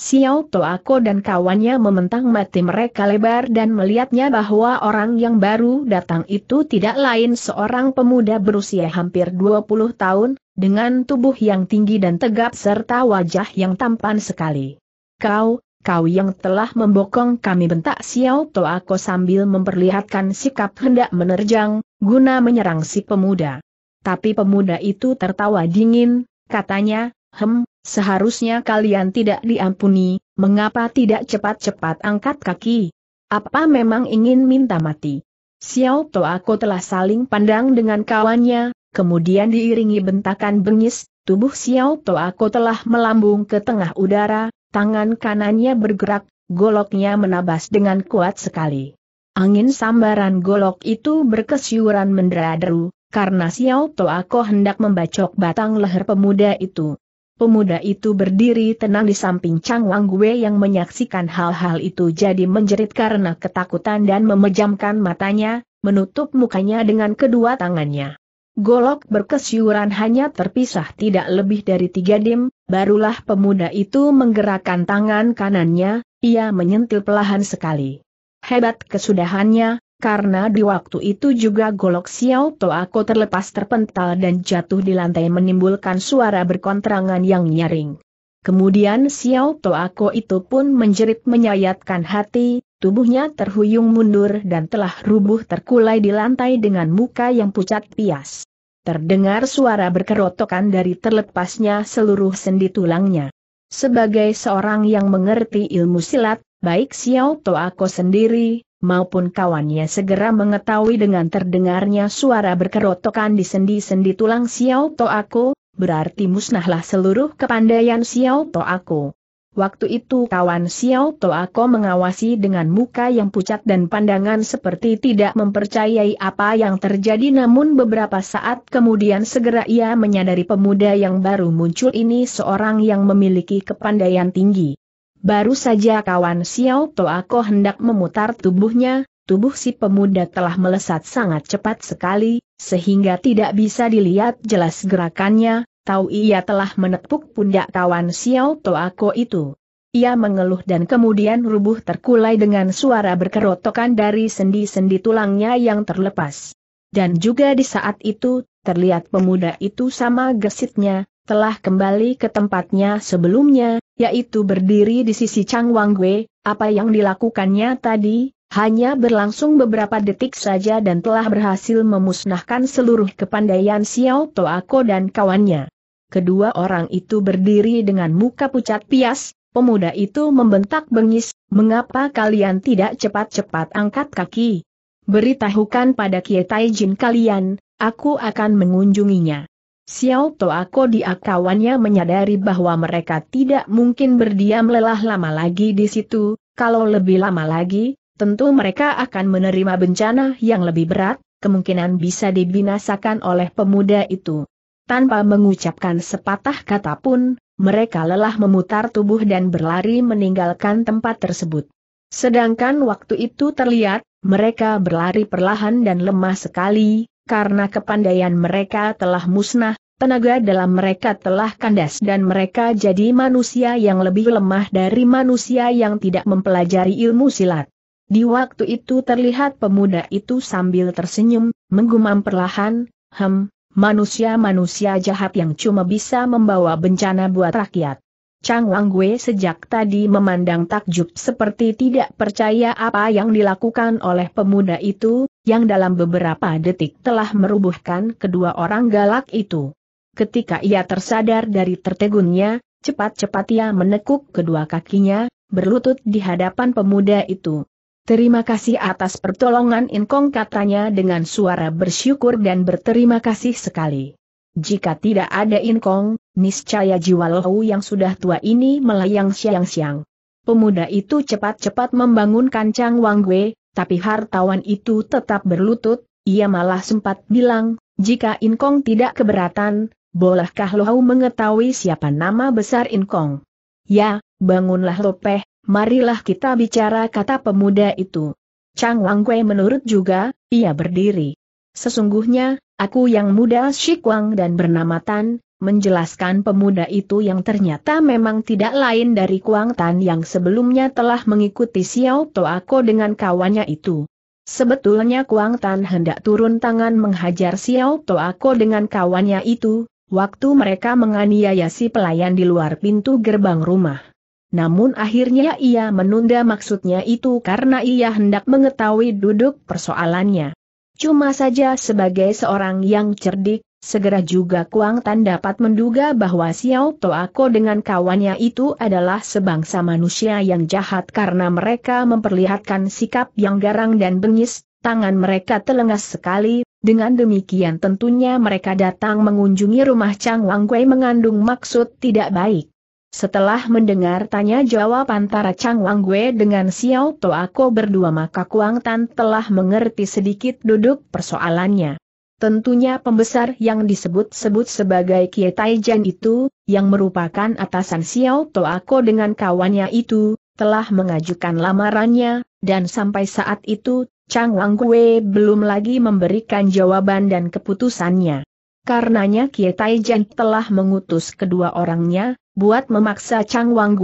S1: Xiao Toako dan kawannya mementang mati mereka lebar dan melihatnya bahwa orang yang baru datang itu tidak lain seorang pemuda berusia hampir 20 tahun, dengan tubuh yang tinggi dan tegap serta wajah yang tampan sekali. Kau, kau yang telah membokong kami bentak Xiao Toako sambil memperlihatkan sikap hendak menerjang, guna menyerang si pemuda. Tapi pemuda itu tertawa dingin, katanya, hem, Seharusnya kalian tidak diampuni, mengapa tidak cepat-cepat angkat kaki? Apa memang ingin minta mati? Xiao Toako telah saling pandang dengan kawannya, kemudian diiringi bentakan bengis, tubuh Xiao Toako telah melambung ke tengah udara, tangan kanannya bergerak, goloknya menabas dengan kuat sekali. Angin sambaran golok itu berkesyuran menderu, karena Xiao Toako hendak membacok batang leher pemuda itu. Pemuda itu berdiri tenang di samping Chang Wang Gue yang menyaksikan hal-hal itu jadi menjerit karena ketakutan dan memejamkan matanya, menutup mukanya dengan kedua tangannya. Golok berkesyuran hanya terpisah tidak lebih dari tiga dim, barulah pemuda itu menggerakkan tangan kanannya, ia menyentil pelahan sekali. Hebat kesudahannya, karena di waktu itu juga golok Xiao Toako terlepas terpental dan jatuh di lantai menimbulkan suara berkontrangan yang nyaring. Kemudian Xiao Toako itu pun menjerit menyayatkan hati, tubuhnya terhuyung mundur dan telah rubuh terkulai di lantai dengan muka yang pucat pias. Terdengar suara berkerotokan dari terlepasnya seluruh sendi tulangnya. Sebagai seorang yang mengerti ilmu silat, baik Xiao Toako sendiri, maupun kawannya segera mengetahui dengan terdengarnya suara berkerotokan di sendi-sendi tulang Xiao Toako, berarti musnahlah seluruh kepandaian Xiao Toako. Waktu itu kawan Xiao Toako mengawasi dengan muka yang pucat dan pandangan seperti tidak mempercayai apa yang terjadi namun beberapa saat kemudian segera ia menyadari pemuda yang baru muncul ini seorang yang memiliki kepandaian tinggi. Baru saja kawan Xiao Toako hendak memutar tubuhnya, tubuh si pemuda telah melesat sangat cepat sekali, sehingga tidak bisa dilihat jelas gerakannya, tahu ia telah menepuk pundak kawan Xiao Toako itu. Ia mengeluh dan kemudian rubuh terkulai dengan suara berkerotokan dari sendi-sendi tulangnya yang terlepas. Dan juga di saat itu, terlihat pemuda itu sama gesitnya, telah kembali ke tempatnya sebelumnya, yaitu berdiri di sisi Chang Wang Wei, apa yang dilakukannya tadi, hanya berlangsung beberapa detik saja dan telah berhasil memusnahkan seluruh kepandaian Xiao Toako dan kawannya. Kedua orang itu berdiri dengan muka pucat pias, pemuda itu membentak bengis, mengapa kalian tidak cepat-cepat angkat kaki? Beritahukan pada Kiai Jin kalian, aku akan mengunjunginya. Xiao Toako dia kawannya menyadari bahwa mereka tidak mungkin berdiam lelah lama lagi di situ, kalau lebih lama lagi, tentu mereka akan menerima bencana yang lebih berat, kemungkinan bisa dibinasakan oleh pemuda itu. Tanpa mengucapkan sepatah kata pun, mereka lelah memutar tubuh dan berlari meninggalkan tempat tersebut. Sedangkan waktu itu terlihat, mereka berlari perlahan dan lemah sekali, karena kepandaian mereka telah musnah, tenaga dalam mereka telah kandas dan mereka jadi manusia yang lebih lemah dari manusia yang tidak mempelajari ilmu silat. Di waktu itu terlihat pemuda itu sambil tersenyum, menggumam perlahan, hem, manusia-manusia jahat yang cuma bisa membawa bencana buat rakyat. Chang Wang sejak tadi memandang takjub seperti tidak percaya apa yang dilakukan oleh pemuda itu, yang dalam beberapa detik telah merubuhkan kedua orang galak itu. Ketika ia tersadar dari tertegunnya, cepat-cepat ia menekuk kedua kakinya, berlutut di hadapan pemuda itu. Terima kasih atas pertolongan Inkong katanya dengan suara bersyukur dan berterima kasih sekali. Jika tidak ada Inkong, niscaya jiwa Lohu yang sudah tua ini melayang siang-siang. Pemuda itu cepat-cepat membangun kancang Wei tapi hartawan itu tetap berlutut, ia malah sempat bilang, jika Inkong tidak keberatan, bolehkah Lohau mengetahui siapa nama besar Inkong? Ya, bangunlah Lopeh, marilah kita bicara kata pemuda itu. Chang Wang menurut juga, ia berdiri. Sesungguhnya, aku yang muda Shikwang dan bernama Tan, menjelaskan pemuda itu yang ternyata memang tidak lain dari Kuang Tan yang sebelumnya telah mengikuti Xiao Toako dengan kawannya itu. Sebetulnya Kuang Tan hendak turun tangan menghajar Xiao Toako dengan kawannya itu, waktu mereka menganiaya si pelayan di luar pintu gerbang rumah. Namun akhirnya ia menunda maksudnya itu karena ia hendak mengetahui duduk persoalannya. Cuma saja sebagai seorang yang cerdik, Segera juga Kuang Tan dapat menduga bahwa Xiao Toako dengan kawannya itu adalah sebangsa manusia yang jahat karena mereka memperlihatkan sikap yang garang dan bengis, tangan mereka telengas sekali, dengan demikian tentunya mereka datang mengunjungi rumah Chang Wang Wei mengandung maksud tidak baik. Setelah mendengar tanya jawab antara Chang Wang Wei dengan Xiao Toako berdua maka Kuang Tan telah mengerti sedikit duduk persoalannya. Tentunya pembesar yang disebut-sebut sebagai Kie Taijan itu, yang merupakan atasan Xiao Toako dengan kawannya itu, telah mengajukan lamarannya, dan sampai saat itu, Chang Wang belum lagi memberikan jawaban dan keputusannya. Karenanya Kie Taijan telah mengutus kedua orangnya, buat memaksa Chang Wang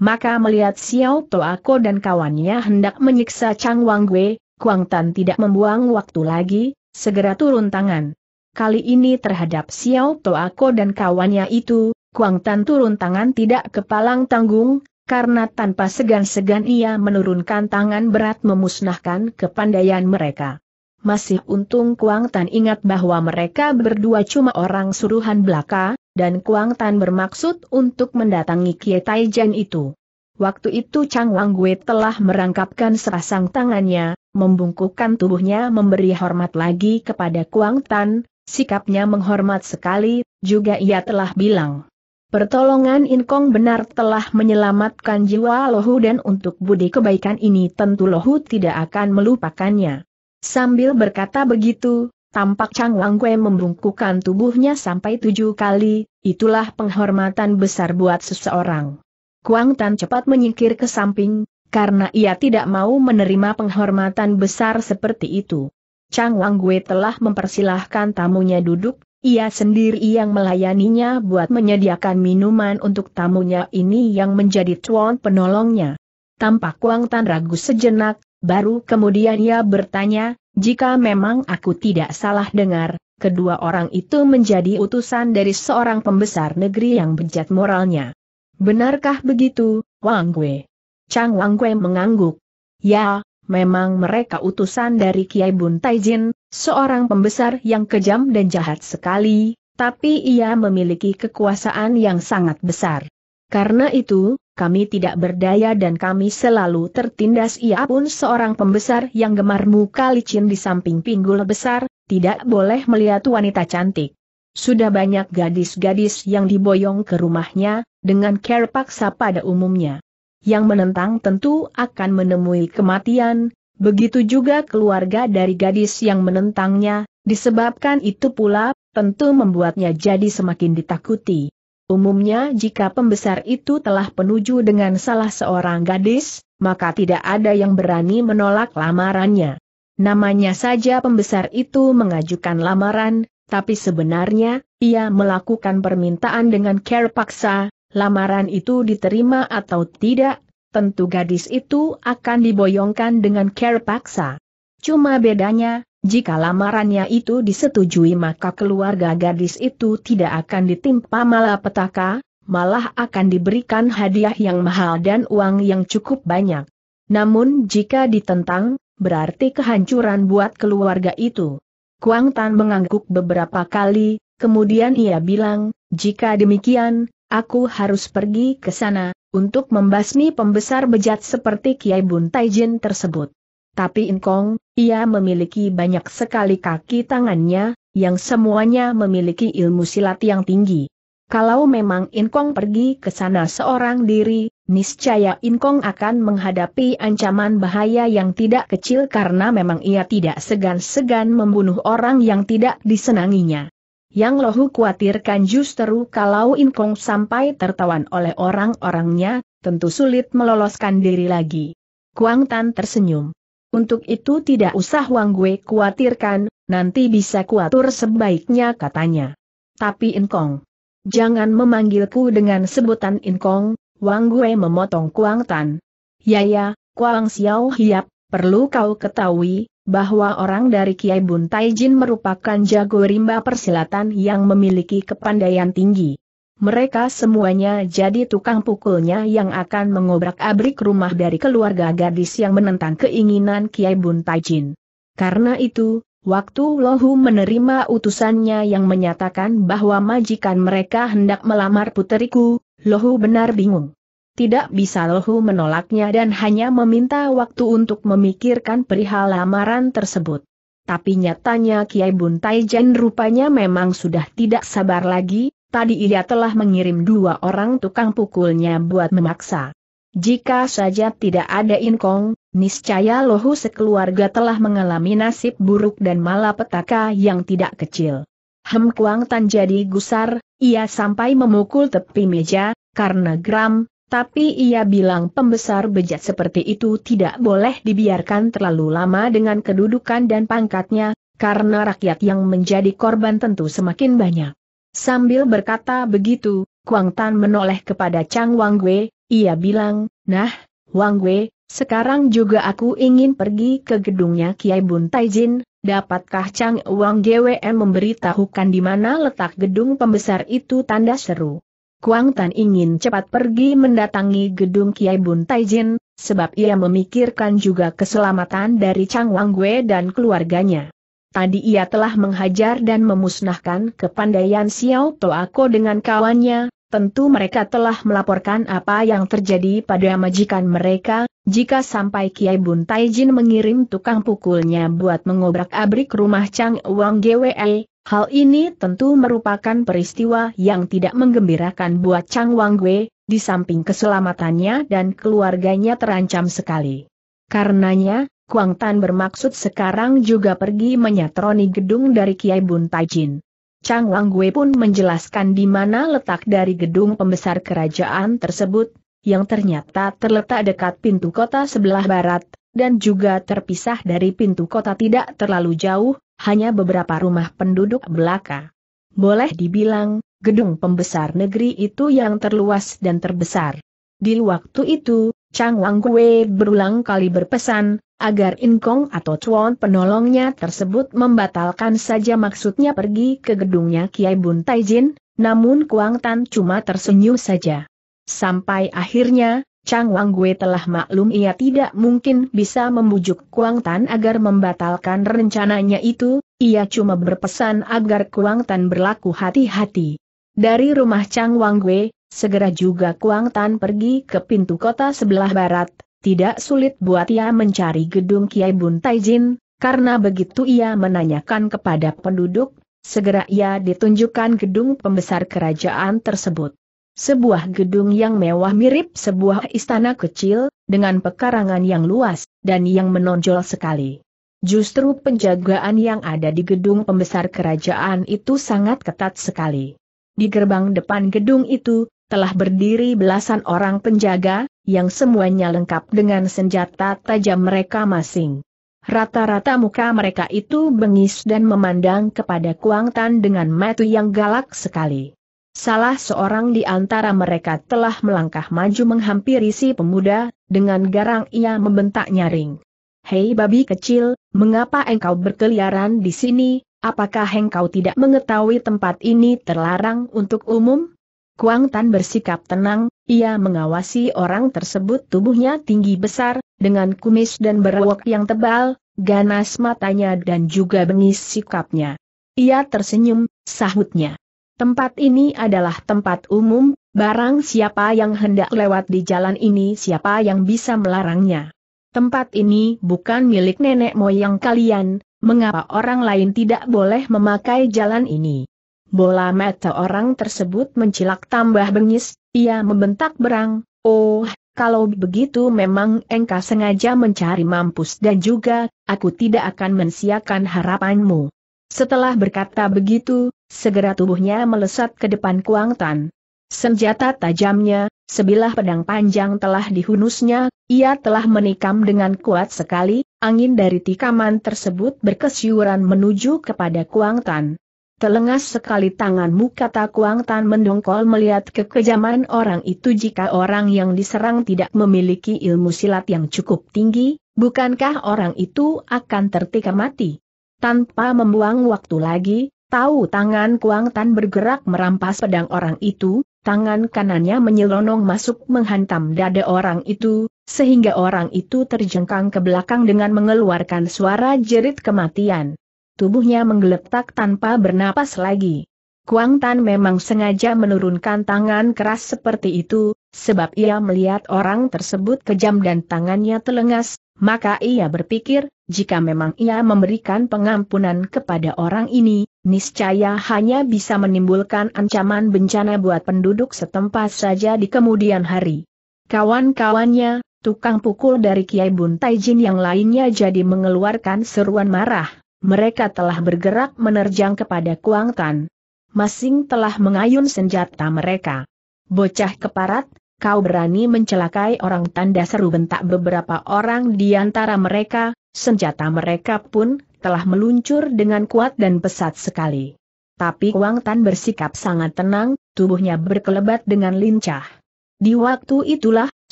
S1: maka melihat Xiao Toako dan kawannya hendak menyiksa Chang Wang Kuang Tan tidak membuang waktu lagi, Segera turun tangan. Kali ini terhadap Xiao Toako dan kawannya itu, Kuang Tan turun tangan tidak kepalang tanggung, karena tanpa segan-segan ia menurunkan tangan berat memusnahkan kepandaian mereka. Masih untung Kuang Tan ingat bahwa mereka berdua cuma orang suruhan belaka, dan Kuang Tan bermaksud untuk mendatangi Kie Taijan itu. Waktu itu Chang Wang Gui telah merangkapkan serasang tangannya, membungkukkan tubuhnya memberi hormat lagi kepada Kuang Tan, sikapnya menghormat sekali, juga ia telah bilang. Pertolongan Inkong benar telah menyelamatkan jiwa Lohu dan untuk budi kebaikan ini tentu Lohu tidak akan melupakannya. Sambil berkata begitu, tampak Chang Wang Kue membungkukkan tubuhnya sampai tujuh kali, itulah penghormatan besar buat seseorang. Kuang Tan cepat menyingkir ke samping, karena ia tidak mau menerima penghormatan besar seperti itu. Chang Wang Gui telah mempersilahkan tamunya duduk, ia sendiri yang melayaninya buat menyediakan minuman untuk tamunya ini yang menjadi tuan penolongnya. Tampak Wang Tan ragu sejenak, baru kemudian ia bertanya, jika memang aku tidak salah dengar, kedua orang itu menjadi utusan dari seorang pembesar negeri yang bejat moralnya. Benarkah begitu, Wang Gui? Chang Wang mengangguk. Ya, memang mereka utusan dari Kiai Bun Taijin, seorang pembesar yang kejam dan jahat sekali, tapi ia memiliki kekuasaan yang sangat besar. Karena itu, kami tidak berdaya dan kami selalu tertindas ia pun seorang pembesar yang gemar muka licin di samping pinggul besar, tidak boleh melihat wanita cantik. Sudah banyak gadis-gadis yang diboyong ke rumahnya, dengan care paksa pada umumnya yang menentang tentu akan menemui kematian, begitu juga keluarga dari gadis yang menentangnya, disebabkan itu pula, tentu membuatnya jadi semakin ditakuti. Umumnya jika pembesar itu telah penuju dengan salah seorang gadis, maka tidak ada yang berani menolak lamarannya. Namanya saja pembesar itu mengajukan lamaran, tapi sebenarnya, ia melakukan permintaan dengan care paksa, lamaran itu diterima atau tidak, tentu gadis itu akan diboyongkan dengan care paksa. Cuma bedanya, jika lamarannya itu disetujui maka keluarga gadis itu tidak akan ditimpa malapetaka, malah akan diberikan hadiah yang mahal dan uang yang cukup banyak. Namun jika ditentang, berarti kehancuran buat keluarga itu. Kuang Tan mengangguk beberapa kali, kemudian ia bilang, jika demikian, aku harus pergi ke sana, untuk membasmi pembesar bejat seperti Kiai Bun Taijin tersebut. Tapi Inkong, ia memiliki banyak sekali kaki tangannya, yang semuanya memiliki ilmu silat yang tinggi. Kalau memang Inkong pergi ke sana seorang diri, niscaya Inkong akan menghadapi ancaman bahaya yang tidak kecil karena memang ia tidak segan-segan membunuh orang yang tidak disenanginya. Yang Lohu khawatirkan justru kalau Inkong sampai tertawan oleh orang-orangnya, tentu sulit meloloskan diri lagi. Kuang Tan tersenyum. Untuk itu tidak usah Wang Gue khawatirkan, nanti bisa kuatur sebaiknya katanya. Tapi Inkong. Jangan memanggilku dengan sebutan Inkong, Wang Gue memotong Kuang Tan. Ya ya, Kuang Xiao Hiap, Perlu kau ketahui, bahwa orang dari Kiai Bun Jin merupakan jago rimba persilatan yang memiliki kepandaian tinggi. Mereka semuanya jadi tukang pukulnya yang akan mengobrak-abrik rumah dari keluarga gadis yang menentang keinginan Kiai Bun Jin. Karena itu, waktu Lohu menerima utusannya yang menyatakan bahwa majikan mereka hendak melamar puteriku, Lohu benar bingung. Tidak bisa Lohu menolaknya dan hanya meminta waktu untuk memikirkan perihal lamaran tersebut. Tapi nyatanya Kiai Bun Taijen rupanya memang sudah tidak sabar lagi, tadi ia telah mengirim dua orang tukang pukulnya buat memaksa. Jika saja tidak ada inkong, niscaya lohu sekeluarga telah mengalami nasib buruk dan malapetaka yang tidak kecil. Hem Kuang Tan jadi gusar, ia sampai memukul tepi meja, karena gram tapi ia bilang pembesar bejat seperti itu tidak boleh dibiarkan terlalu lama dengan kedudukan dan pangkatnya, karena rakyat yang menjadi korban tentu semakin banyak. Sambil berkata begitu, Kuang Tan menoleh kepada Chang Wang Wei, ia bilang, Nah, Wang Wei, sekarang juga aku ingin pergi ke gedungnya Kiai Bun Taijin, dapatkah Chang Wang GWM memberitahukan di mana letak gedung pembesar itu tanda seru. Kuang Tan ingin cepat pergi mendatangi gedung Kiai Bun Taijin, sebab ia memikirkan juga keselamatan dari Chang Wang Gue dan keluarganya. Tadi ia telah menghajar dan memusnahkan kepandaian Xiao To Ako dengan kawannya, tentu mereka telah melaporkan apa yang terjadi pada majikan mereka, jika sampai Kiai Bun Taijin mengirim tukang pukulnya buat mengobrak-abrik rumah Chang Wang Gwe, Hal ini tentu merupakan peristiwa yang tidak menggembirakan buat Chang Wang Wei, di samping keselamatannya dan keluarganya terancam sekali. Karenanya, Kuang Tan bermaksud sekarang juga pergi menyatroni gedung dari Kiai Bun Jin. Chang Wang Wei pun menjelaskan di mana letak dari gedung pembesar kerajaan tersebut, yang ternyata terletak dekat pintu kota sebelah barat, dan juga terpisah dari pintu kota tidak terlalu jauh, hanya beberapa rumah penduduk belaka. Boleh dibilang, gedung pembesar negeri itu yang terluas dan terbesar. Di waktu itu, Chang Wang berulang kali berpesan, agar Inkong atau Chuan penolongnya tersebut membatalkan saja maksudnya pergi ke gedungnya Kiai Bun Taijin, namun Kuang Tan cuma tersenyum saja. Sampai akhirnya, Chang Wang Gui telah maklum ia tidak mungkin bisa membujuk Kuang Tan agar membatalkan rencananya itu, ia cuma berpesan agar Kuang Tan berlaku hati-hati. Dari rumah Chang Wang Gui, segera juga Kuang Tan pergi ke pintu kota sebelah barat, tidak sulit buat ia mencari gedung Kiai Bun Taijin, karena begitu ia menanyakan kepada penduduk, segera ia ditunjukkan gedung pembesar kerajaan tersebut. Sebuah gedung yang mewah mirip sebuah istana kecil, dengan pekarangan yang luas, dan yang menonjol sekali. Justru penjagaan yang ada di gedung pembesar kerajaan itu sangat ketat sekali. Di gerbang depan gedung itu, telah berdiri belasan orang penjaga, yang semuanya lengkap dengan senjata tajam mereka masing. Rata-rata muka mereka itu bengis dan memandang kepada Kuang Tan dengan mata yang galak sekali. Salah seorang di antara mereka telah melangkah maju menghampiri si pemuda, dengan garang ia membentak nyaring. Hei babi kecil, mengapa engkau berkeliaran di sini, apakah engkau tidak mengetahui tempat ini terlarang untuk umum? Kuang Tan bersikap tenang, ia mengawasi orang tersebut tubuhnya tinggi besar, dengan kumis dan berwok yang tebal, ganas matanya dan juga bengis sikapnya. Ia tersenyum, sahutnya. Tempat ini adalah tempat umum, barang siapa yang hendak lewat di jalan ini siapa yang bisa melarangnya. Tempat ini bukan milik nenek moyang kalian, mengapa orang lain tidak boleh memakai jalan ini? Bola mata orang tersebut mencilak tambah bengis, ia membentak berang, oh, kalau begitu memang engkau sengaja mencari mampus dan juga, aku tidak akan mensiakan harapanmu. Setelah berkata begitu, segera tubuhnya melesat ke depan Kuang Tan. Senjata tajamnya, sebilah pedang panjang telah dihunusnya, ia telah menikam dengan kuat sekali, angin dari tikaman tersebut berkesiuran menuju kepada Kuang Tan. Telengas sekali tanganmu kata Kuang Tan mendongkol melihat kekejaman orang itu jika orang yang diserang tidak memiliki ilmu silat yang cukup tinggi, bukankah orang itu akan tertikam mati? Tanpa membuang waktu lagi, Tahu tangan Kuang Tan bergerak merampas pedang orang itu, tangan kanannya menyelonong masuk menghantam dada orang itu, sehingga orang itu terjengkang ke belakang dengan mengeluarkan suara jerit kematian. Tubuhnya menggeletak tanpa bernapas lagi. Kuang Tan memang sengaja menurunkan tangan keras seperti itu, sebab ia melihat orang tersebut kejam dan tangannya telengas, maka ia berpikir, jika memang ia memberikan pengampunan kepada orang ini, niscaya hanya bisa menimbulkan ancaman bencana buat penduduk setempat saja di kemudian hari. Kawan-kawannya, tukang pukul dari Kiai Bun Taijin yang lainnya jadi mengeluarkan seruan marah, mereka telah bergerak menerjang kepada Kuang Tan. Masing telah mengayun senjata mereka. Bocah keparat, kau berani mencelakai orang tanda seru bentak beberapa orang di antara mereka, senjata mereka pun telah meluncur dengan kuat dan pesat sekali. Tapi Wang Tan bersikap sangat tenang, tubuhnya berkelebat dengan lincah. Di waktu itulah,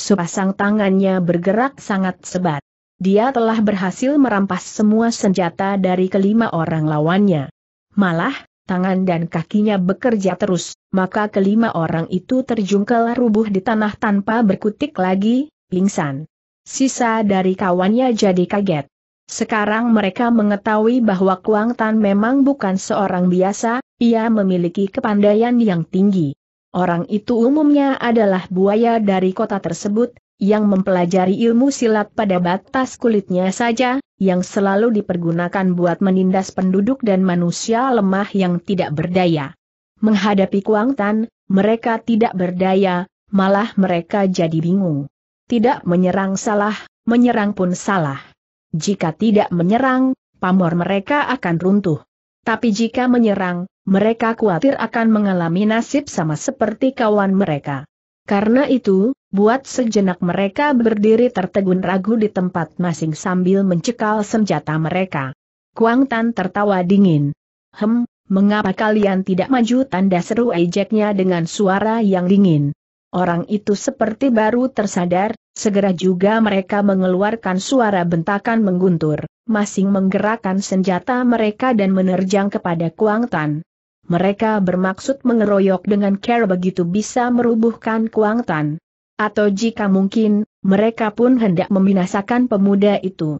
S1: sepasang tangannya bergerak sangat sebat. Dia telah berhasil merampas semua senjata dari kelima orang lawannya. Malah, tangan dan kakinya bekerja terus, maka kelima orang itu terjungkel rubuh di tanah tanpa berkutik lagi, pingsan. Sisa dari kawannya jadi kaget. Sekarang mereka mengetahui bahwa Kuang Tan memang bukan seorang biasa, ia memiliki kepandaian yang tinggi. Orang itu umumnya adalah buaya dari kota tersebut, yang mempelajari ilmu silat pada batas kulitnya saja, yang selalu dipergunakan buat menindas penduduk dan manusia lemah yang tidak berdaya. Menghadapi Kuang Tan, mereka tidak berdaya, malah mereka jadi bingung. Tidak menyerang salah, menyerang pun salah. Jika tidak menyerang, pamor mereka akan runtuh. Tapi jika menyerang, mereka khawatir akan mengalami nasib sama seperti kawan mereka. Karena itu, buat sejenak mereka berdiri tertegun ragu di tempat masing sambil mencekal senjata mereka. Kuang Tan tertawa dingin. Hem, mengapa kalian tidak maju tanda seru ejeknya dengan suara yang dingin. Orang itu seperti baru tersadar, segera juga mereka mengeluarkan suara bentakan mengguntur, masing menggerakkan senjata mereka dan menerjang kepada Kuang Tan. Mereka bermaksud mengeroyok dengan care begitu bisa merubuhkan Kuang Tan. Atau jika mungkin, mereka pun hendak membinasakan pemuda itu.